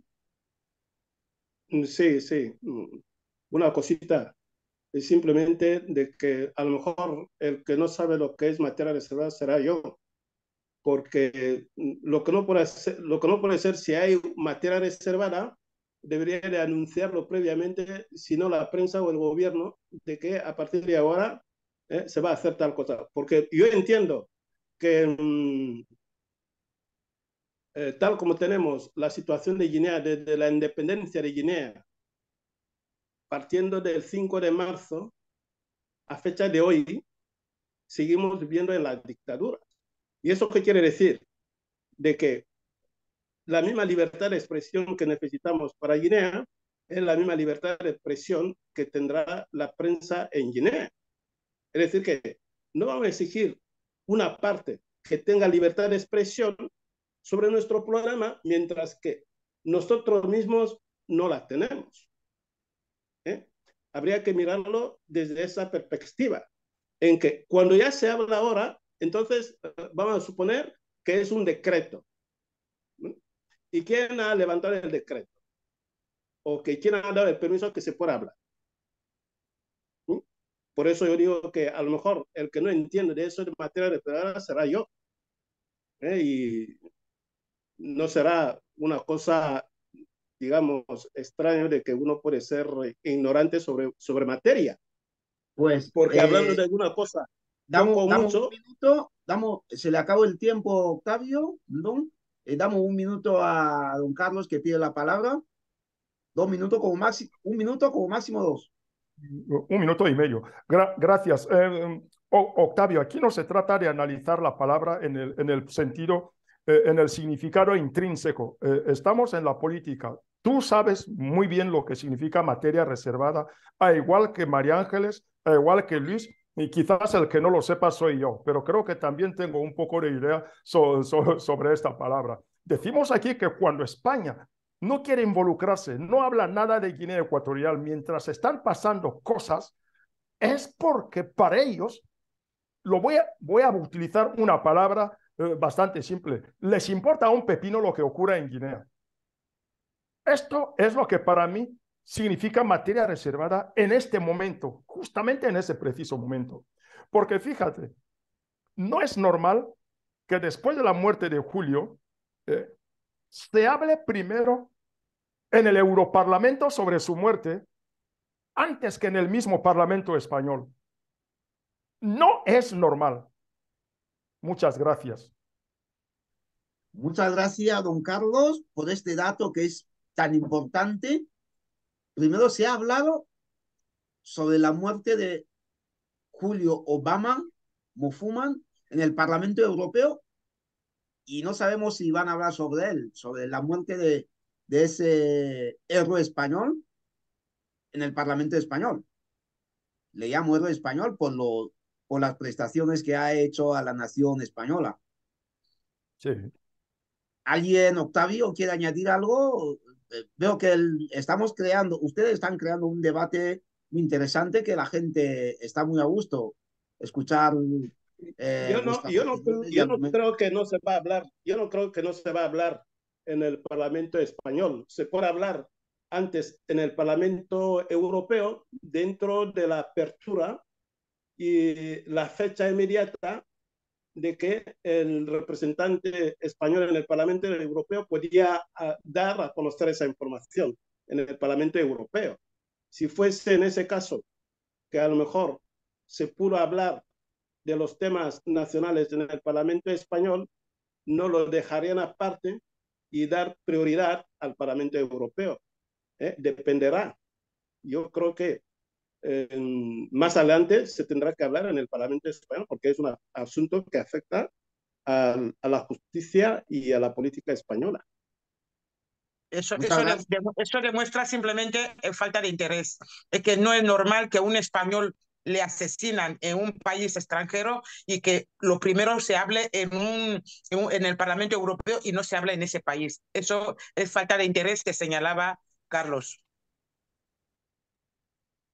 Mm, sí, sí. Mm. Una cosita. Es simplemente de que a lo mejor el que no sabe lo que es materia reservada será yo. Porque mm, lo que no puede ser, lo que no puede ser si hay materia reservada, debería de anunciarlo previamente, si no la prensa o el gobierno, de que a partir de ahora eh, se va a hacer tal cosa. Porque yo entiendo que eh, tal como tenemos la situación de Guinea desde la independencia de Guinea, partiendo del 5 de marzo a fecha de hoy, seguimos viviendo en la dictadura. ¿Y eso qué quiere decir? De que la misma libertad de expresión que necesitamos para Guinea es la misma libertad de expresión que tendrá la prensa en Guinea. Es decir, que no vamos a exigir una parte que tenga libertad de expresión sobre nuestro programa, mientras que nosotros mismos no la tenemos. ¿eh? Habría que mirarlo desde esa perspectiva, en que cuando ya se habla ahora, entonces eh, vamos a suponer que es un decreto. ¿Y quién ha levantado el decreto? ¿O que quién ha dado el permiso que se pueda hablar? Por eso yo digo que a lo mejor el que no entiende de eso de materia de será yo. ¿eh? Y no será una cosa, digamos, extraña de que uno puede ser ignorante sobre, sobre materia. Pues, porque eh, hablando de alguna cosa, damos, un minuto, damos, se le acabó el tiempo, Octavio, eh, damos un minuto a don Carlos que pide la palabra, dos minutos como máximo, un minuto como máximo dos. Un minuto y medio. gracias. Eh, Octavio, aquí no se trata de analizar la palabra en el, en el sentido eh, en el significado intrínseco. Eh, estamos en la política. Tú sabes muy bien lo que significa materia reservada, a igual que María Ángeles, a igual que Luis, y quizás el que no lo sepa soy yo, pero creo que también tengo un poco de idea sobre esta palabra. Decimos aquí que cuando España no quiere involucrarse, no habla nada de Guinea Ecuatorial mientras están pasando cosas, es porque para ellos, lo voy voy a utilizar una palabra eh, bastante simple. Les importa un pepino lo que ocurra en Guinea. Esto es lo que para mí significa materia reservada en este momento, justamente en ese preciso momento. Porque fíjate, no es normal que después de la muerte de Julio eh, se hable primero en el Europarlamento sobre su muerte antes que en el mismo Parlamento español. No es normal. Muchas gracias. Muchas gracias, don Carlos, por este dato que es tan importante. Primero se ha hablado sobre la muerte de Julio Obama, Mufuman, en el Parlamento Europeo y no sabemos si van a hablar sobre él, sobre la muerte de, de ese héroe español en el Parlamento español. Le llamo héroe español por lo por las prestaciones que ha hecho a la nación española. Sí. ¿Alguien, Octavio, quiere añadir algo? Eh, veo que estamos creando, ustedes están creando un debate muy interesante que la gente está muy a gusto escuchar. Eh, yo, no, yo, no, yo no, creo que no se va a hablar, yo no creo que no se va a hablar en el Parlamento español. Se puede hablar antes en el Parlamento europeo dentro de la apertura y la fecha inmediata de que el representante español en el Parlamento Europeo podía ah, dar a conocer esa información en el Parlamento Europeo. Si fuese en ese caso que a lo mejor se pudo hablar de los temas nacionales en el Parlamento español, no lo dejarían aparte y dar prioridad al Parlamento Europeo. ¿eh? Dependerá. Yo creo que más adelante se tendrá que hablar en el Parlamento español porque es un asunto que afecta a, la justicia y a la política española. Eso, demuestra simplemente eh, falta de interés. Es que no es normal que un español le asesinan en un país extranjero y que lo primero se hable en, el Parlamento Europeo y no se hable en ese país. Eso es falta de interés que señalaba Carlos.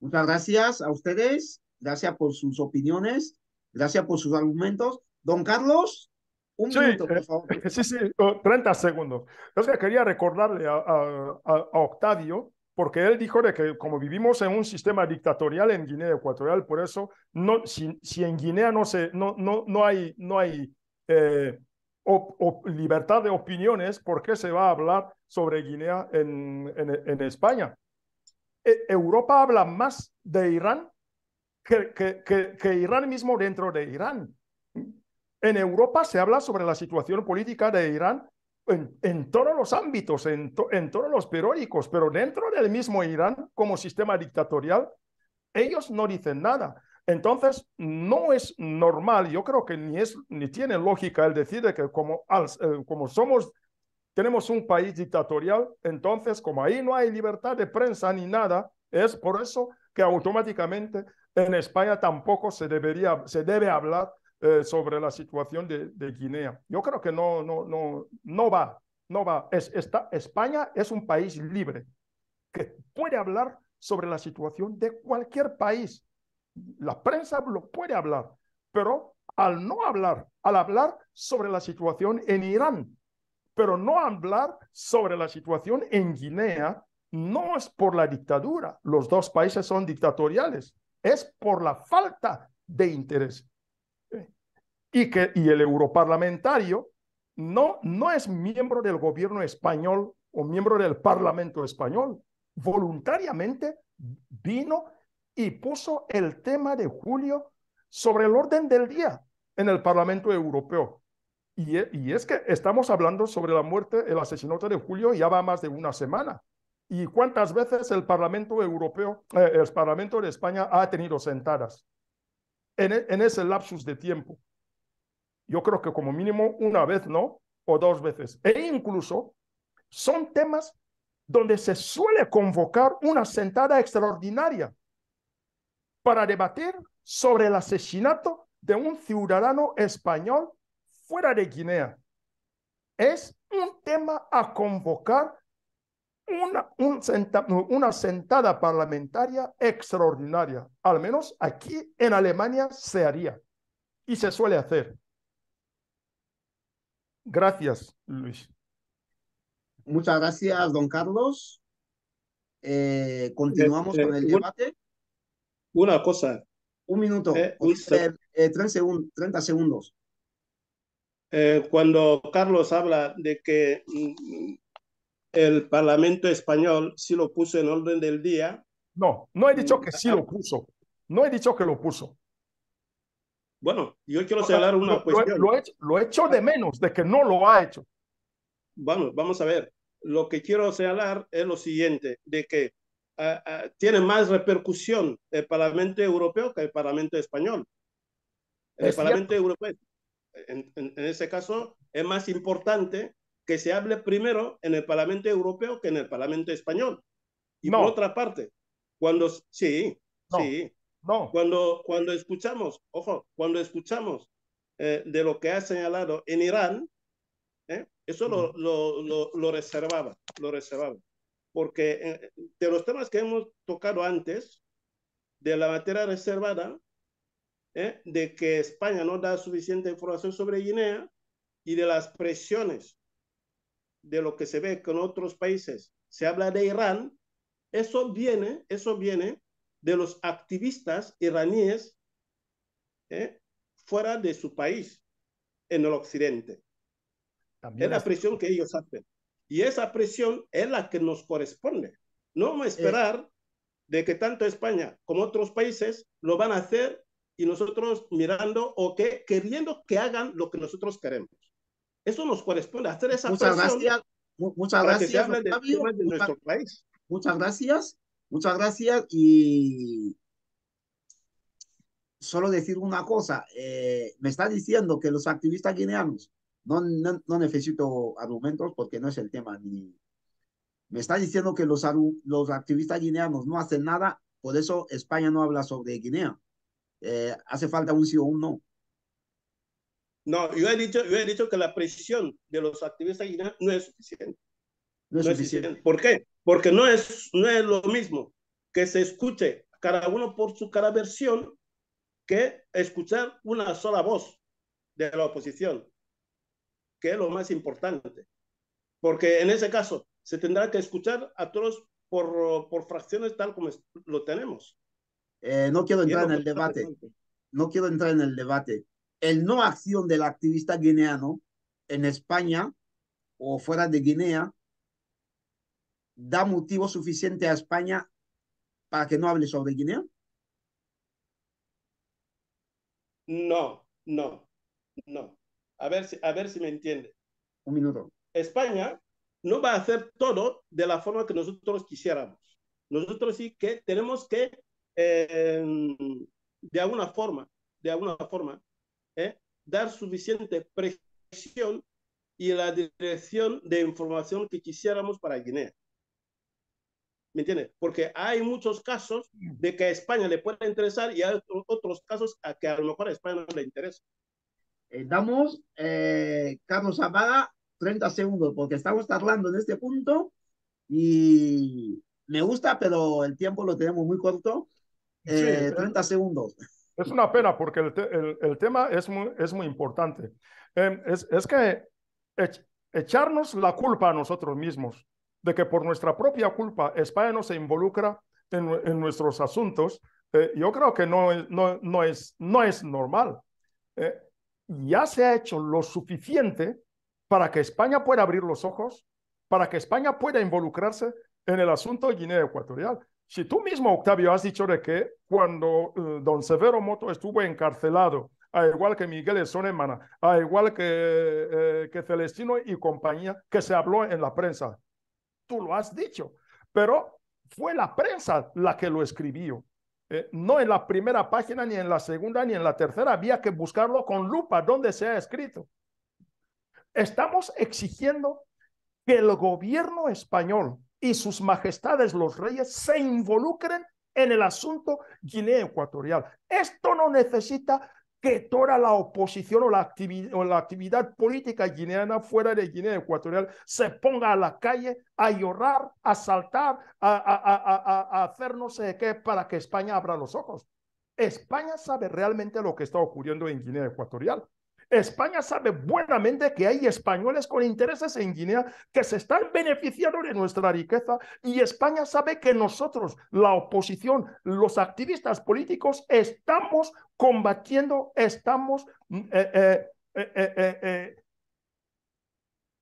Muchas gracias a ustedes, gracias por sus opiniones, gracias por sus argumentos. Don Carlos, un minuto, por eh, favor. sí, sí, 30 segundos. que quería recordarle a, Octavio, porque él dijo de que como vivimos en un sistema dictatorial en Guinea Ecuatorial, por eso, no, si, en Guinea no, se, no, no, hay, no hay eh, libertad de opiniones, ¿por qué se va a hablar sobre Guinea en España? E, Europa habla más de Irán que, que, Irán mismo dentro de Irán. En Europa se habla sobre la situación política de Irán en, todos los ámbitos, en, todos los periódicos, pero dentro del mismo Irán como sistema dictatorial, ellos no dicen nada. Entonces, no es normal, yo creo que ni, es, ni tiene lógica el decir que como, eh, como somos tenemos un país dictatorial, entonces como ahí no hay libertad de prensa ni nada, es por eso que automáticamente en España tampoco se, debería, se debe hablar eh, sobre la situación de, Guinea. Yo creo que no, no, no, no va, no va. Es, España es un país libre que puede hablar sobre la situación de cualquier país. La prensa lo puede hablar, pero al no hablar, al hablar sobre la situación en Irán, pero no hablar sobre la situación en Guinea no es por la dictadura, los dos países son dictatoriales, es por la falta de interés. Y, que, y el europarlamentario no, no es miembro del gobierno español o miembro del Parlamento español. Voluntariamente vino y puso el tema de julio sobre el orden del día en el Parlamento Europeo. E, y, es que estamos hablando sobre la muerte, el asesinato de Julio ya va más de una semana. ¿Y cuántas veces el Parlamento Europeo, eh, el Parlamento de España ha tenido sentadas en, e, en ese lapsus de tiempo? Yo creo que como mínimo una vez, ¿no? O dos veces. E incluso son temas donde se suele convocar una sentada extraordinaria para debatir sobre el asesinato de un ciudadano español fuera de Guinea. Es un tema a convocar una, una sentada parlamentaria extraordinaria. Al menos aquí en Alemania se haría y se suele hacer. Gracias, Luis. Muchas gracias, don Carlos. Eh, continuamos eh, con el debate. Una cosa. Un minuto, 30 eh, segundos. Eh, cuando Carlos habla de que mm, el Parlamento español sí lo puso en orden del día. No, no he mm, dicho que sí lo ah, puso. No he dicho que lo puso. Bueno, yo quiero señalar una lo, cuestión. Lo, he hecho, de menos de que no lo ha hecho. Bueno, vamos a ver. Lo que quiero señalar es lo siguiente, de que ah, ah, tiene más repercusión el Parlamento Europeo que el Parlamento Español. El Parlamento Europeo en, ese caso, es más importante que se hable primero en el Parlamento Europeo que en el Parlamento Español. Y por otra parte, cuando, sí, sí, no. Cuando, cuando escuchamos, ojo, cuando escuchamos eh, de lo que ha señalado en Irán, ¿eh? eso lo, lo, lo, reservaba, lo reservaba. Porque eh, de los temas que hemos tocado antes, de la materia reservada, ¿eh? de que España no da suficiente información sobre Guinea y de las presiones de lo que se ve con otros países. Se habla de Irán. Eso viene, eso viene de los activistas iraníes ¿eh? fuera de su país, en el occidente. También es la presión que ellos hacen. Y esa presión es la que nos corresponde. No vamos a eh. esperar de que tanto España como otros países lo van a hacer y nosotros mirando o que queriendo que hagan lo que nosotros queremos. Eso nos corresponde hacer esa muchas gracias, muchas gracias, muchas, nuestro Muchas gracias, muchas gracias y solo decir una cosa, eh, me está diciendo que los activistas guineanos, no, no, necesito argumentos porque no es el tema, ni me está diciendo que los, los activistas guineanos no hacen nada, por eso España no habla sobre Guinea. Eh, hace falta un sí o un no. No, yo he, dicho, yo he dicho que la precisión de los activistas no es suficiente. No es, suficiente. ¿Por qué? Porque no es, no es lo mismo que se escuche cada uno por su cada versión que escuchar una sola voz de la oposición, que es lo más importante. Porque en ese caso se tendrá que escuchar a todos por, por fracciones tal como lo tenemos. Eh, no quiero entrar en el debate, no quiero entrar en el debate. El no acción del activista guineano en España o fuera de Guinea da motivo suficiente a España para que no hable sobre Guinea? No, no, no. A ver si, a ver si me entiende. Un minuto. España no va a hacer todo de la forma que nosotros quisiéramos. Nosotros sí que tenemos que Em, de alguna forma, de alguna forma, eh, dar suficiente presión y la dirección de información que quisiéramos para Guinea. ¿Me entiendes? Porque hay muchos casos de que a España le pueda interesar y hay otros casos a que a lo mejor a España no le interesa. Eh, damos, eh, Carlos Zapaga, 30 segundos, porque estamos tardando en este punto y me gusta, pero el tiempo lo tenemos muy corto. 30 eh, segundos. Es una pena porque el, tema es muy, importante. Em, es, que echarnos la culpa a nosotros mismos de que por nuestra propia culpa España no se involucra en, nuestros asuntos, eh, yo creo que no, es, normal. Eh, ya se ha hecho lo suficiente para que España pueda abrir los ojos, para que España pueda involucrarse en el asunto de Guinea Ecuatorial. Si tú mismo, Octavio, has dicho de que cuando eh, don Severo Moto estuvo encarcelado, al igual que Miguel de Sonemana, a igual eh, que, Celestino y compañía, que se habló en la prensa. Tú lo has dicho, pero fue la prensa la que lo escribió. Eh, no en la primera página, ni en la segunda, ni en la tercera. Había que buscarlo con lupa donde se ha escrito. Estamos exigiendo que el gobierno español y sus majestades los reyes se involucren en el asunto Guinea Ecuatorial. Esto no necesita que toda la oposición o la, actividad política guineana fuera de Guinea Ecuatorial se ponga a la calle a llorar, a saltar, a hacer no sé qué para que España abra los ojos. España sabe realmente lo que está ocurriendo en Guinea Ecuatorial. España sabe buenamente que hay españoles con intereses en Guinea que se están beneficiando de nuestra riqueza y España sabe que nosotros, la oposición, los activistas políticos, estamos combatiendo, estamos mm, eh, eh, eh,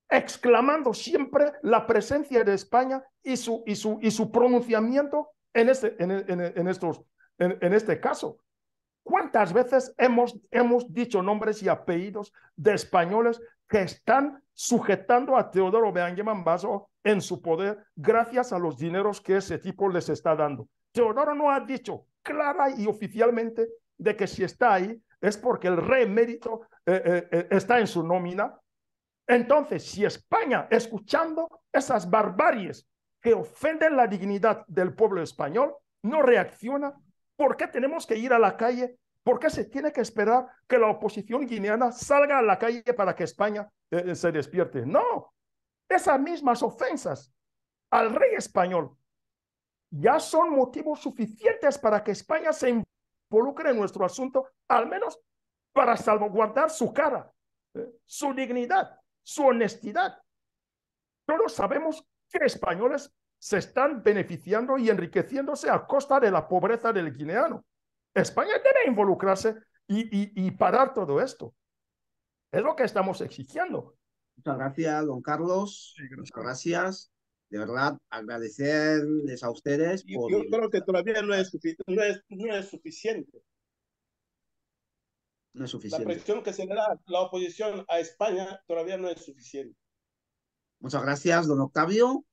exclamando siempre la presencia de España y su, y su, y su pronunciamiento en, este, en, estos, en este caso. ¿Cuántas veces hemos, hemos dicho nombres y apellidos de españoles que están sujetando a Teodoro Beangeman Basso en su poder gracias a los dineros que ese tipo les está dando? Teodoro no ha dicho clara y oficialmente de que si está ahí es porque el rey eh, eh, eh, está en su nómina. Entonces, si España, escuchando esas barbaries que ofenden la dignidad del pueblo español, no reacciona, ¿Por qué tenemos que ir a la calle? ¿Por qué se tiene que esperar que la oposición guineana salga a la calle para que España eh, eh, se despierte? No, esas mismas ofensas al rey español ya son motivos suficientes para que España se involucre en nuestro asunto, al menos para salvaguardar su cara, eh, su dignidad, su honestidad. Todos sabemos que españoles se están beneficiando y enriqueciéndose a costa de la pobreza del guineano. España debe involucrarse y, parar todo esto. Es lo que estamos exigiendo. Muchas gracias, don Carlos. gracias. Muchas gracias. De verdad, agradecerles a ustedes. Yo creo que todavía no es, no es, suficiente. No es suficiente. La presión que se la oposición a España todavía no es suficiente. Muchas gracias, don Octavio.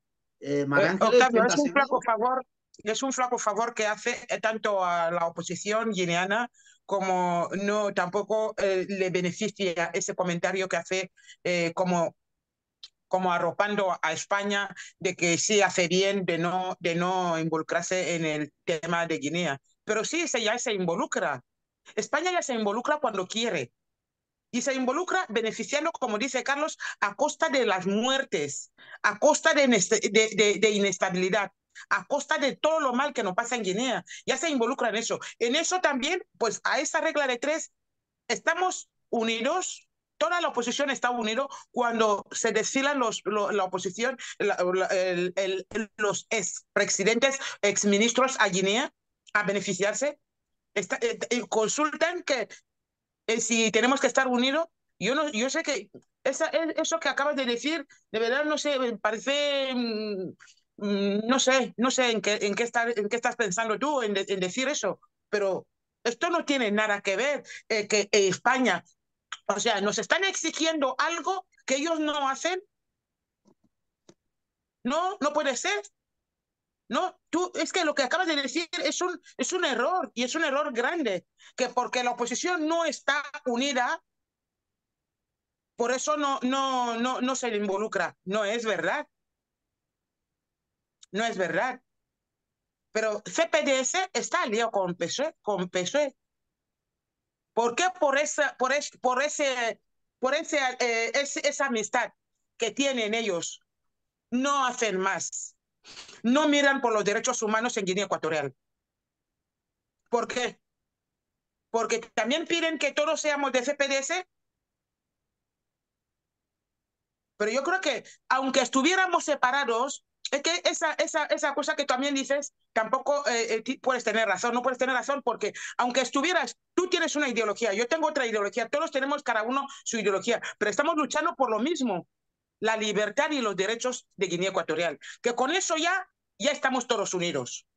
Eh, eh, Octavio, oh, es un flaco favor es un flaco favor que hace eh, tanto a la oposición guineana como no tampoco le beneficia ese comentario que hace como como arropando a España de que sí hace bien de no de no involucrarse en el tema de Guinea pero sí ya se involucra España ya se involucra cuando quiere y se involucra beneficiando, como dice Carlos, a costa de las muertes, a costa de, de, inestabilidad a costa de todo lo mal que nos pasa en Guinea. Ya se involucra en eso. En eso también, pues a esa regla de tres, estamos unidos. Toda la oposición está unida cuando se desfilan los, la oposición, el, el, los expresidentes, exministros a Guinea a beneficiarse. Está, eh, consultan que eh, si tenemos que estar unidos, yo, no, yo sé que eso que acabas de decir, de verdad, no sé, parece... Mm, mm, no sé, no sé en qué, en qué, estar, en qué estás pensando tú en, decir eso, pero esto no tiene nada que ver eh, que España, o sea, nos están exigiendo algo que ellos no hacen. No, no puede ser. No, tú, es que lo que acabas de decir es un, es un error y es un error grande, que porque la oposición no está unida, por eso no, no, no, no se le involucra. No es verdad. No es verdad. Pero CPDS está aliado con PSOE, con PSOE. ¿Por qué por esa, por por ese, por ese, eh, esa amistad que tienen ellos no hacen más? no miran por los derechos humanos en Guinea Ecuatorial. ¿Por qué? Porque también piden que todos seamos de cpds Pero yo creo que aunque estuviéramos separados, es que esa, esa, esa cosa que también dices, tampoco eh, eh, puedes tener razón, no puedes tener razón, porque aunque estuvieras, tú tienes una ideología, yo tengo otra ideología, todos tenemos cada uno su ideología, pero estamos luchando por lo mismo la libertad y los derechos de Guinea Ecuatorial. Que con eso ya, ya estamos todos unidos.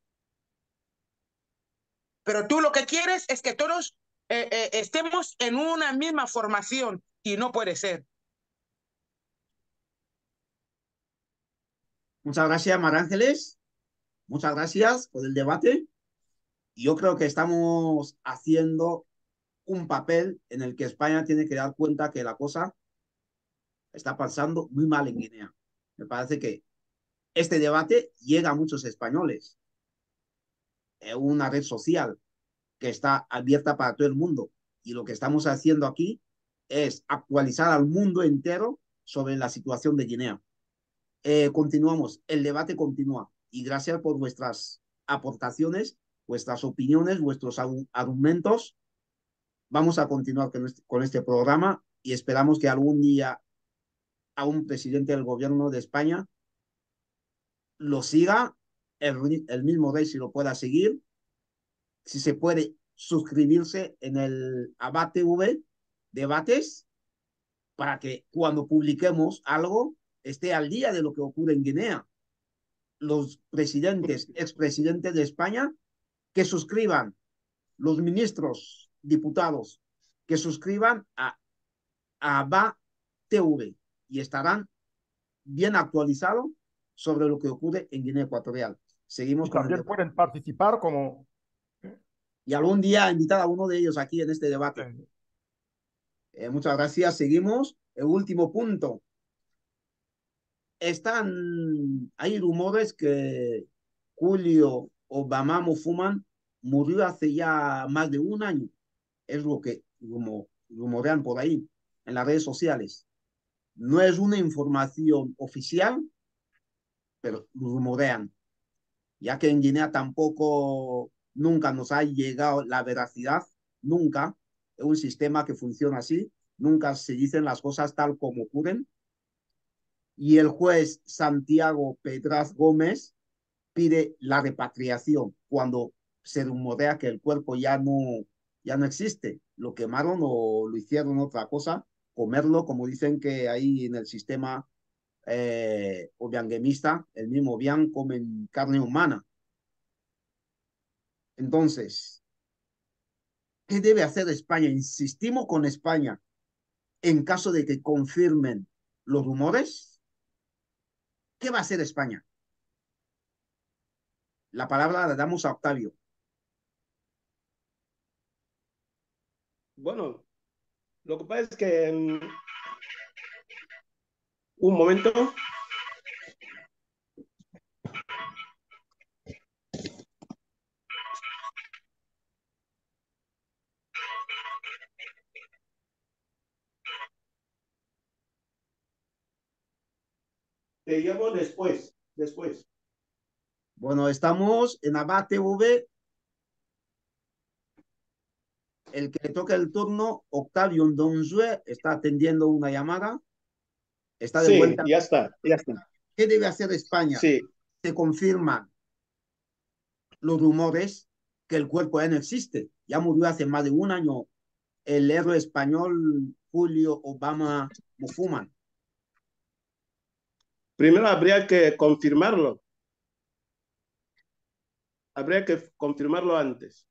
Pero tú lo que quieres es que todos eh, eh, estemos en una misma formación y no puede ser. Muchas gracias, Ángeles. Muchas gracias por el debate. Yo creo que estamos haciendo un papel en el que España tiene que dar cuenta que la cosa está pasando muy mal en Guinea. Me parece que este debate llega a muchos españoles. Es eh, una red social que está abierta para todo el mundo. Y lo que estamos haciendo aquí es actualizar al mundo entero sobre la situación de Guinea. Eh, continuamos, el debate continúa. Y gracias por vuestras aportaciones, vuestras opiniones, vuestros argumentos. Vamos a continuar este, con este programa y esperamos que algún día a un presidente del gobierno de España lo siga, el, mismo rey si lo pueda seguir, si se puede suscribirse en el Abate V, debates, para que cuando publiquemos algo esté al día de lo que ocurre en Guinea. Los presidentes, expresidentes de España, que suscriban, los ministros, diputados, que suscriban a, y estarán bien actualizados sobre lo que ocurre en Guinea Ecuatorial. Seguimos y también pueden participar como... Y algún día invitar a uno de ellos aquí en este debate. Eh, muchas gracias. Seguimos. El último punto. Están, hay rumores que Julio Obama Mufuman murió hace ya más de un año. Es lo que rumorean por ahí en las redes sociales. No es una información oficial, pero rumorean, ya que en Guinea tampoco nunca nos ha llegado la veracidad, nunca. Es un sistema que funciona así, nunca se dicen las cosas tal como ocurren. Y el juez Santiago Pedraz Gómez pide la repatriación cuando se rumorea que el cuerpo ya no, ya no existe, lo quemaron o lo hicieron otra cosa comerlo, como dicen que ahí en el sistema eh, obianguemista, el mismo obiang comen carne humana. Entonces, ¿qué debe hacer España? Insistimos con España en caso de que confirmen los rumores. ¿Qué va a hacer España? La palabra la damos a Octavio. Bueno, lo que pasa es que... un momento. Te llamo después, después. Bueno, estamos en Abate V el que le toca el turno, Octavio Donzue, está atendiendo una llamada. Está de sí, vuelta. Ya está, ya ¿Qué debe hacer España? Sí. Se confirman los rumores que el cuerpo ya no existe. Ya murió hace más de un año el héroe español Julio Obama Mufuman. Primero habría que confirmarlo. Habría que confirmarlo antes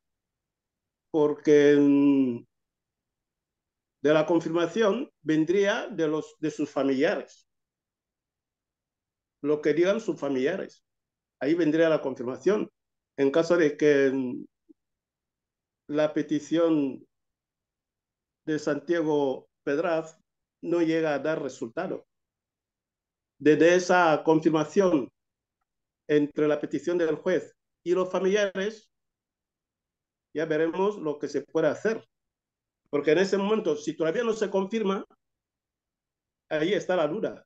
porque de la confirmación vendría de, los, de sus familiares. Lo que digan sus familiares. Ahí vendría la confirmación. En caso de que mm, la petición de Santiago Pedraz no llega a dar resultado. Desde esa confirmación entre la petición del juez y los familiares, ya veremos lo que se puede hacer. Porque en ese momento, si todavía no se confirma, ahí está la duda.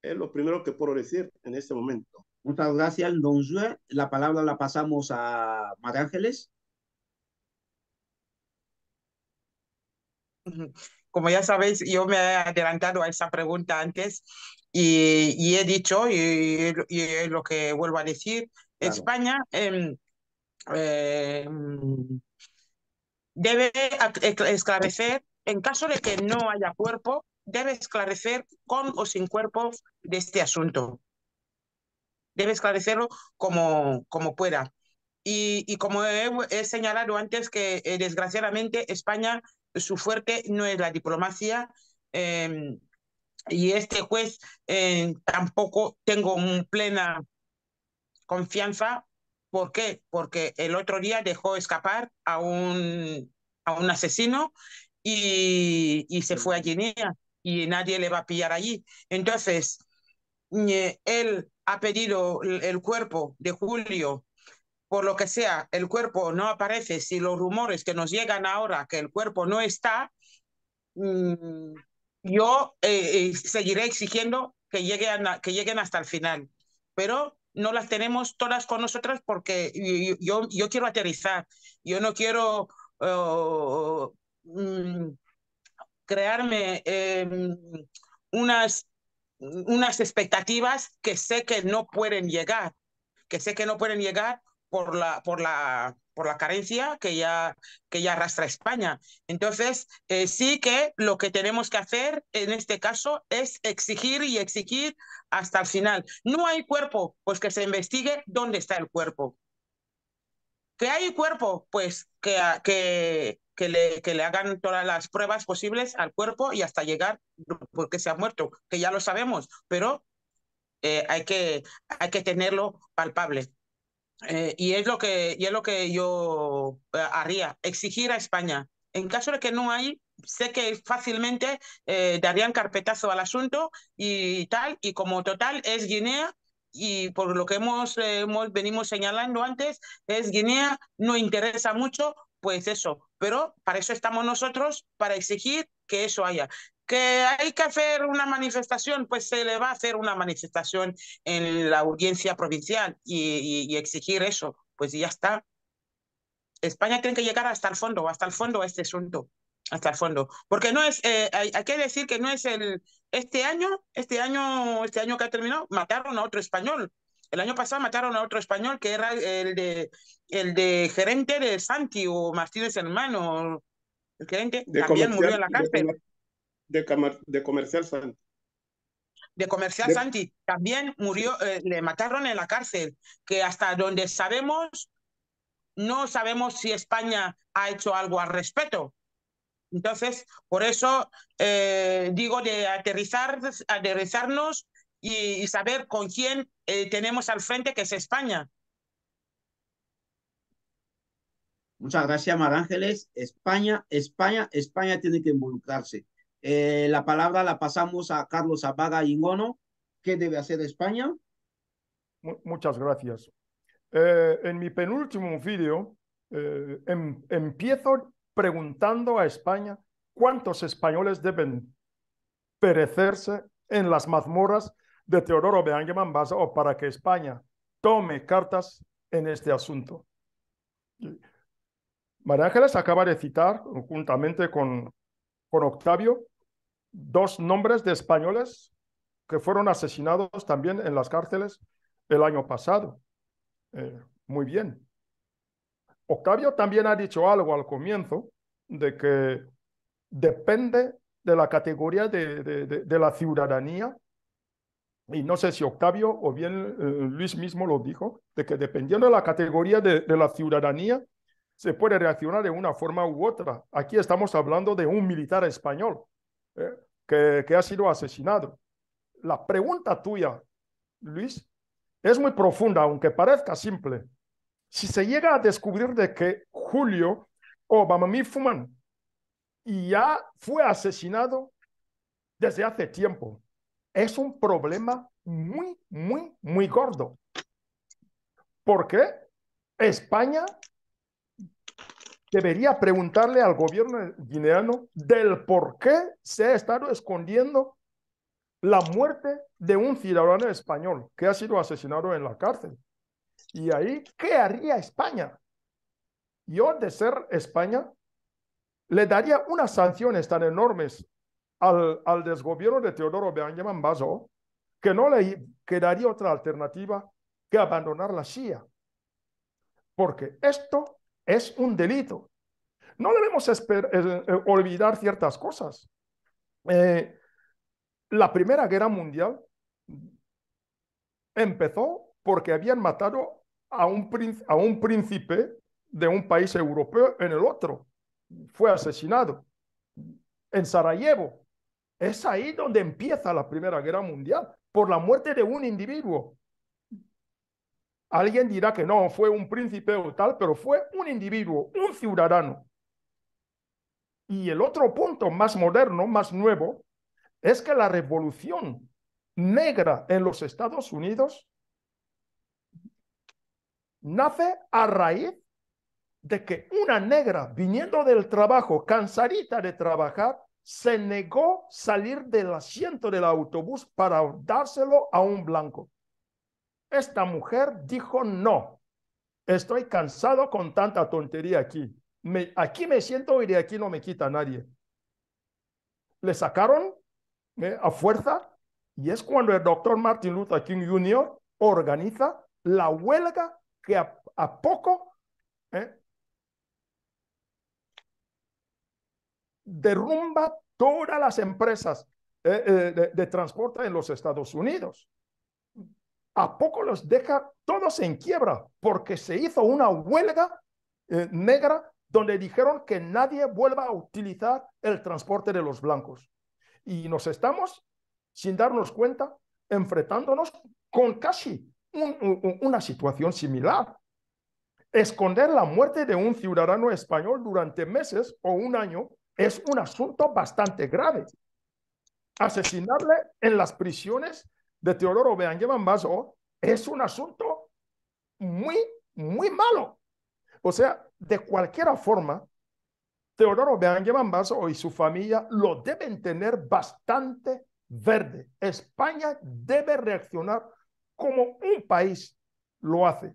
Es lo primero que puedo decir en este momento. Muchas gracias, don juan La palabra la pasamos a María Ángeles. Como ya sabéis, yo me he adelantado a esa pregunta antes y, he dicho, y, lo que vuelvo a decir, España em, em, debe esclarecer, en caso de que no haya cuerpo, debe esclarecer con o sin cuerpo de este asunto. Debe esclarecerlo como, como pueda. Y, como he, señalado antes, que eh, desgraciadamente España su fuerte no es la diplomacia. Em, y este juez em, tampoco tengo plena confianza. ¿Por qué? Porque el otro día dejó escapar a un, a un asesino y, y se fue a Guinea y nadie le va a pillar allí. Entonces, eh, él ha pedido el cuerpo de Julio por lo que sea, el cuerpo no aparece, si los rumores que nos llegan ahora que el cuerpo no está, mm, yo eh, eh, seguiré exigiendo que, llegue que lleguen hasta el final. Pero no las tenemos todas con nosotras porque yo, yo, quiero aterrizar, yo no quiero eh, mm, crearme em, unas, unas expectativas que sé que no pueden llegar, que sé que no pueden llegar por la, por la, por la carencia que ya, que ya arrastra España. Entonces, eh, sí que lo que tenemos que hacer en este caso es exigir y exigir hasta el final. No hay cuerpo, pues que se investigue dónde está el cuerpo. Que hay cuerpo, pues que, que, que, le, que le hagan todas las pruebas posibles al cuerpo y hasta llegar porque se ha muerto, que ya lo sabemos, pero eh, hay, que, hay que tenerlo palpable. Eh, y, es lo que, y es lo que yo eh, haría, exigir a España. En caso de que no hay, sé que fácilmente eh, darían carpetazo al asunto y tal, y como total es Guinea, y por lo que hemos, venimos señalando antes, es Guinea, no interesa mucho, pues eso, pero para eso estamos nosotros, para exigir que eso haya que hay que hacer una manifestación, pues se le va a hacer una manifestación en la audiencia provincial y, exigir eso, pues ya está. España tiene que llegar hasta el fondo, hasta el fondo este asunto, hasta el fondo, porque no es, eh, hay, que decir que no es el, este año, este año, este año que ha terminado, mataron a otro español. El año pasado mataron a otro español que era el de, el de gerente de Santi o Martínez Hermano, el gerente, también murió en la cárcel de, Comercial Santi. De Comercial Santi. También murió, eh, le mataron en la cárcel, que hasta donde sabemos, no sabemos si España ha hecho algo al respecto. Entonces, por eso eh, digo de aterrizar, aterrizarnos y, saber con quién eh, tenemos al frente, que es España. Muchas gracias, Mar Ángeles. España, España, España tiene que involucrarse. Eh, la palabra la pasamos a Carlos Abaga Ingono. ¿Qué debe hacer España? Muchas gracias. Eh, en mi penúltimo vídeo eh, em-, empiezo preguntando a España cuántos españoles deben perecerse en las mazmorras de Teodoro de Mambasa o para que España tome cartas en este asunto. María Ángeles acaba de citar, juntamente con, con Octavio, dos nombres de españoles que fueron asesinados también en las cárceles el año pasado. Eh, muy bien. Octavio también ha dicho algo al comienzo de que depende de la categoría de, la ciudadanía, y no sé si Octavio o bien eh, Luis mismo lo dijo, de que dependiendo de la categoría de la ciudadanía, se puede reaccionar de una forma u otra. Aquí estamos hablando de un militar español. Eh, que, ha sido asesinado. La pregunta tuya, Luis, es muy profunda, aunque parezca simple. Si se llega a descubrir de que Julio Obama Bamamí Fuman ya fue asesinado desde hace tiempo, es un problema muy, muy, muy gordo. ¿Por qué España debería preguntarle al gobierno guineano del por qué se ha estado escondiendo la muerte de un ciudadano español que ha sido asesinado en la cárcel. Y ahí, ¿qué haría España? Yo, de ser España, le daría unas sanciones tan enormes al, desgobierno de Teodoro Benjamin Basso que no le quedaría otra alternativa que abandonar la CIA. Porque esto es un delito. No debemos eh, eh, olvidar ciertas cosas. Eh, la Primera Guerra Mundial empezó porque habían matado a un, a un príncipe de un país europeo en el otro. Fue asesinado en Sarajevo. Es ahí donde empieza la Primera Guerra Mundial, por la muerte de un individuo. Alguien dirá que no, fue un príncipe o tal, pero fue un individuo, un ciudadano. Y el otro punto más moderno, más nuevo, es que la revolución negra en los Estados Unidos nace a raíz de que una negra viniendo del trabajo, cansadita de trabajar, se negó salir del asiento del autobús para dárselo a un blanco. Esta mujer dijo no. Estoy cansado con tanta tontería aquí. Me, aquí me siento y de aquí no me quita nadie. Le sacaron eh, a fuerza y es cuando el doctor Martin Luther King Jr. organiza la huelga que a, poco eh, derrumba todas las empresas eh, de transporte en los Estados Unidos a poco los deja todos en quiebra porque se hizo una huelga eh, negra donde dijeron que nadie vuelva a utilizar el transporte de los blancos. Y nos estamos, sin darnos cuenta, enfrentándonos con casi una situación similar. Esconder la muerte de un ciudadano español durante meses o un año es un asunto bastante grave. Asesinarle en las prisiones de Teodoro Vaso ¿oh? es un asunto muy, muy malo. O sea, de cualquier forma, Teodoro Vaso ¿oh? y su familia lo deben tener bastante verde. España debe reaccionar como un país lo hace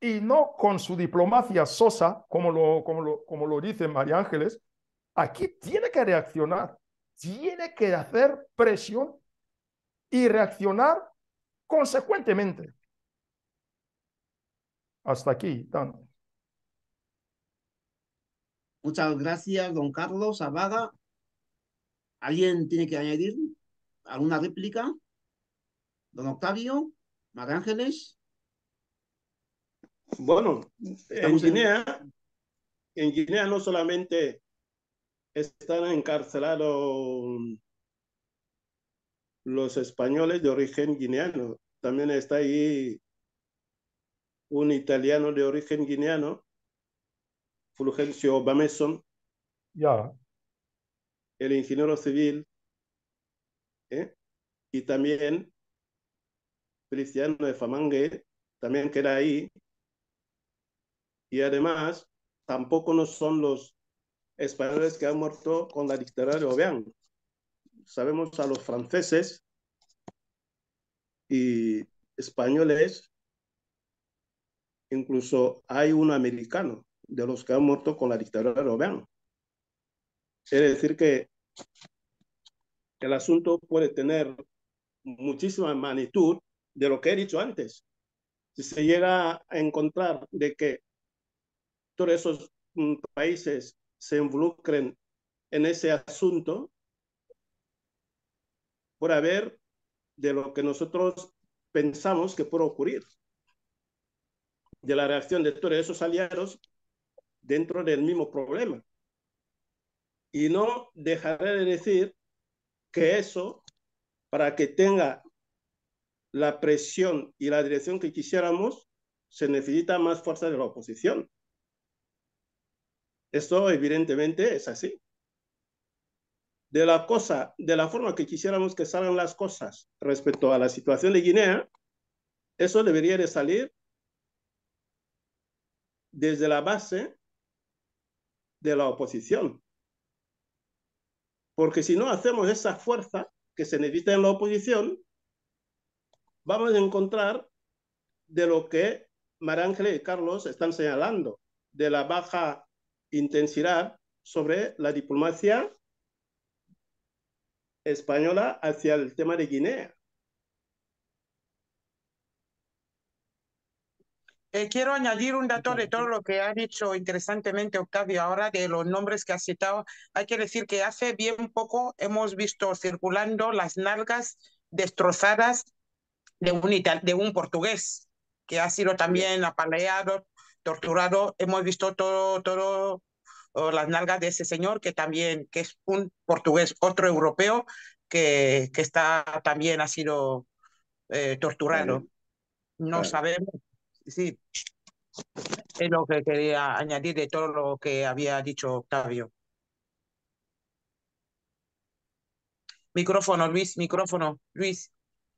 y no con su diplomacia sosa, como lo, como como lo dice María Ángeles. Aquí tiene que reaccionar, tiene que hacer presión y reaccionar consecuentemente. Hasta aquí, Dan. Muchas gracias, don Carlos Abada. ¿Alguien tiene que añadir alguna réplica? Don Octavio, Ángeles? Bueno, en Guinea, en Guinea no solamente están encarcelados los españoles de origen guineano. También está ahí un italiano de origen guineano, Fulgencio Bameson. Ya. El ingeniero civil. ¿eh? Y también Cristiano de Famangue, también queda ahí. Y además, tampoco no son los españoles que han muerto con la dictadura de Obiang sabemos a los franceses y españoles, incluso hay un americano de los que han muerto con la dictadura de quiere Es decir, que el asunto puede tener muchísima magnitud de lo que he dicho antes. Si se llega a encontrar de que todos esos mm, países se involucren en ese asunto, por haber de lo que nosotros pensamos que puede ocurrir, de la reacción de todos esos aliados dentro del mismo problema. Y no dejaré de decir que eso, para que tenga la presión y la dirección que quisiéramos, se necesita más fuerza de la oposición. Esto evidentemente es así de la cosa, de la forma que quisiéramos que salgan las cosas respecto a la situación de Guinea, eso debería de salir desde la base de la oposición. Porque si no hacemos esa fuerza que se necesita en la oposición, vamos a encontrar de lo que Marángel y Carlos están señalando, de la baja intensidad sobre la diplomacia española hacia el tema de Guinea. Eh, quiero añadir un dato de todo lo que ha dicho interesantemente Octavio ahora de los nombres que ha citado. Hay que decir que hace bien poco hemos visto circulando las nalgas destrozadas de un, de un portugués que ha sido también apaleado, torturado. Hemos visto todo, todo o las nalgas de ese señor que también, que es un portugués, otro europeo, que, que está también ha sido eh, torturado. No sabemos, sí, es lo que quería añadir de todo lo que había dicho Octavio. Micrófono, Luis, micrófono, Luis.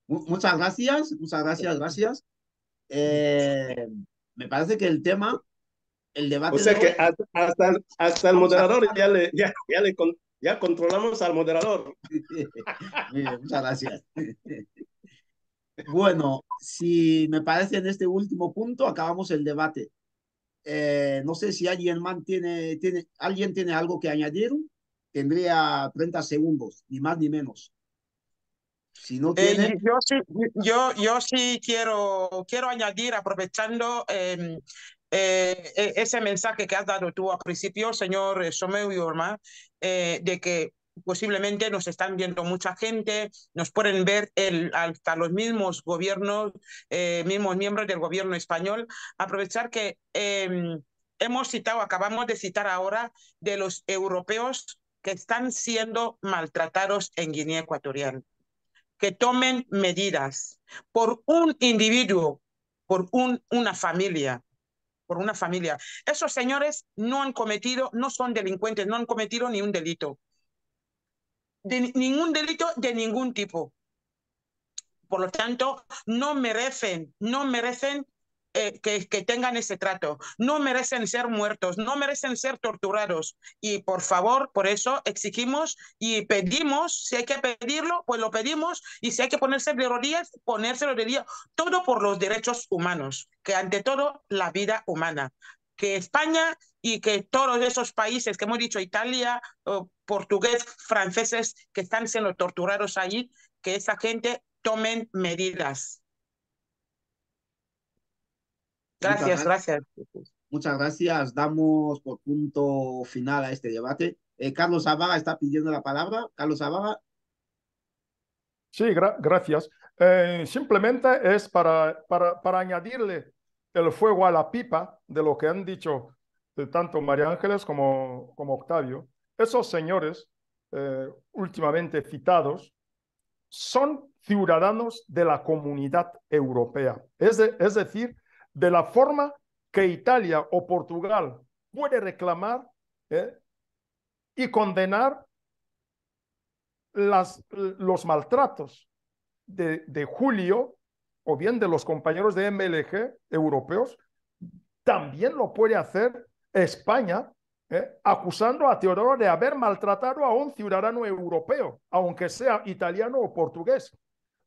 Muchas gracias, muchas gracias, gracias. Eh, me parece que el tema el debate. O sea que hasta, hasta, el moderador ya le, ya, ya controlamos al moderador. muchas gracias. Bueno, si me parece en este último punto acabamos el debate. Eh, no sé si alguien mantiene, tiene, alguien tiene algo que añadir. Tendría 30 segundos, ni más ni menos. Si no eh, tiene... yo, sí, yo, yo sí quiero, quiero añadir, aprovechando em, eh, e, ese mensaje que has dado tú al principio, señor eh, Someo y Orma, eh, de que posiblemente nos están viendo mucha gente, nos pueden ver el, hasta los mismos gobiernos, mismos miembros del gobierno español. Aprovechar que em, hemos citado, acabamos de citar ahora, de los europeos que están siendo maltratados en Guinea Ecuatorial. Que tomen medidas por un individuo, por un, una familia, por una familia. Esos señores no han cometido, no son delincuentes, no han cometido ni un delito. ningún delito de ningún tipo. Por lo tanto, no merecen, no merecen eh, que, tengan ese trato. No merecen ser muertos, no merecen ser torturados. Y por favor, por eso exigimos y pedimos, si hay que pedirlo, pues lo pedimos, y si hay que ponerse de rodillas, ponérselo de día, todo por los derechos humanos, que ante todo la vida humana. Que España y que todos esos países que hemos dicho, Italia, portugués, franceses, que están siendo torturados allí, que esa gente tomen medidas. Gracias, muchas gracias, Muchas gracias. Damos por punto final a este debate. Eh, Carlos Abaga está pidiendo la palabra. Carlos Abaga. Sí, gracias. Eh, simplemente es para, para, para añadirle el fuego a la pipa de lo que han dicho eh, tanto María Ángeles como, como Octavio. Esos señores últimamente citados son ciudadanos de la comunidad europea. Es, es decir, de la forma que Italia o Portugal puede reclamar ¿eh? y condenar los maltratos de, Julio o bien de los compañeros de MLG europeos, también lo puede hacer España, ¿eh? acusando a Teodoro de haber maltratado a un ciudadano europeo, aunque sea italiano o portugués.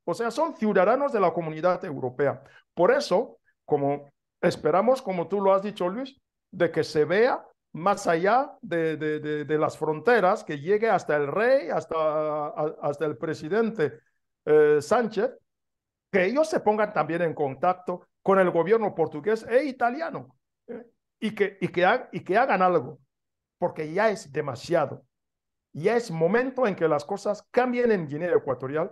O sea, son ciudadanos de la comunidad europea. Por eso, como esperamos, como tú lo has dicho, Luis, de que se vea más allá de, de, las fronteras, que llegue hasta el rey, hasta, hasta el presidente eh, Sánchez, que ellos se pongan también en contacto con el gobierno portugués e italiano ¿eh? y, que, y, que y que hagan algo, porque ya es demasiado. Ya es momento en que las cosas cambien en Guinea Ecuatorial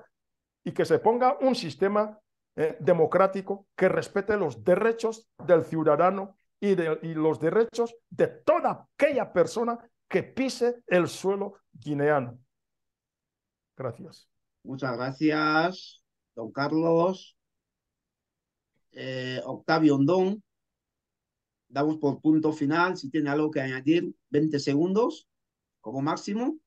y que se ponga un sistema eh, democrático que respete los derechos del ciudadano y, de, los derechos de toda aquella persona que pise el suelo guineano. Gracias. Muchas gracias, don Carlos. Eh, Octavio Ondón, damos por punto final. Si tiene algo que añadir, 20 segundos como máximo.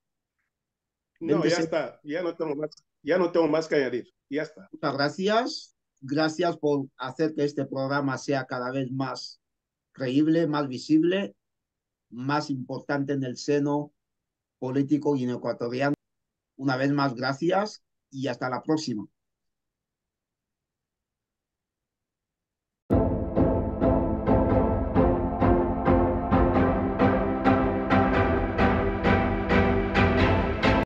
No, ya está. Ya no tengo más, ya no tengo más que añadir. Ya está. Muchas gracias gracias por hacer que este programa sea cada vez más creíble, más visible, más importante en el seno político ecuatoriano. Una vez más, gracias y hasta la próxima.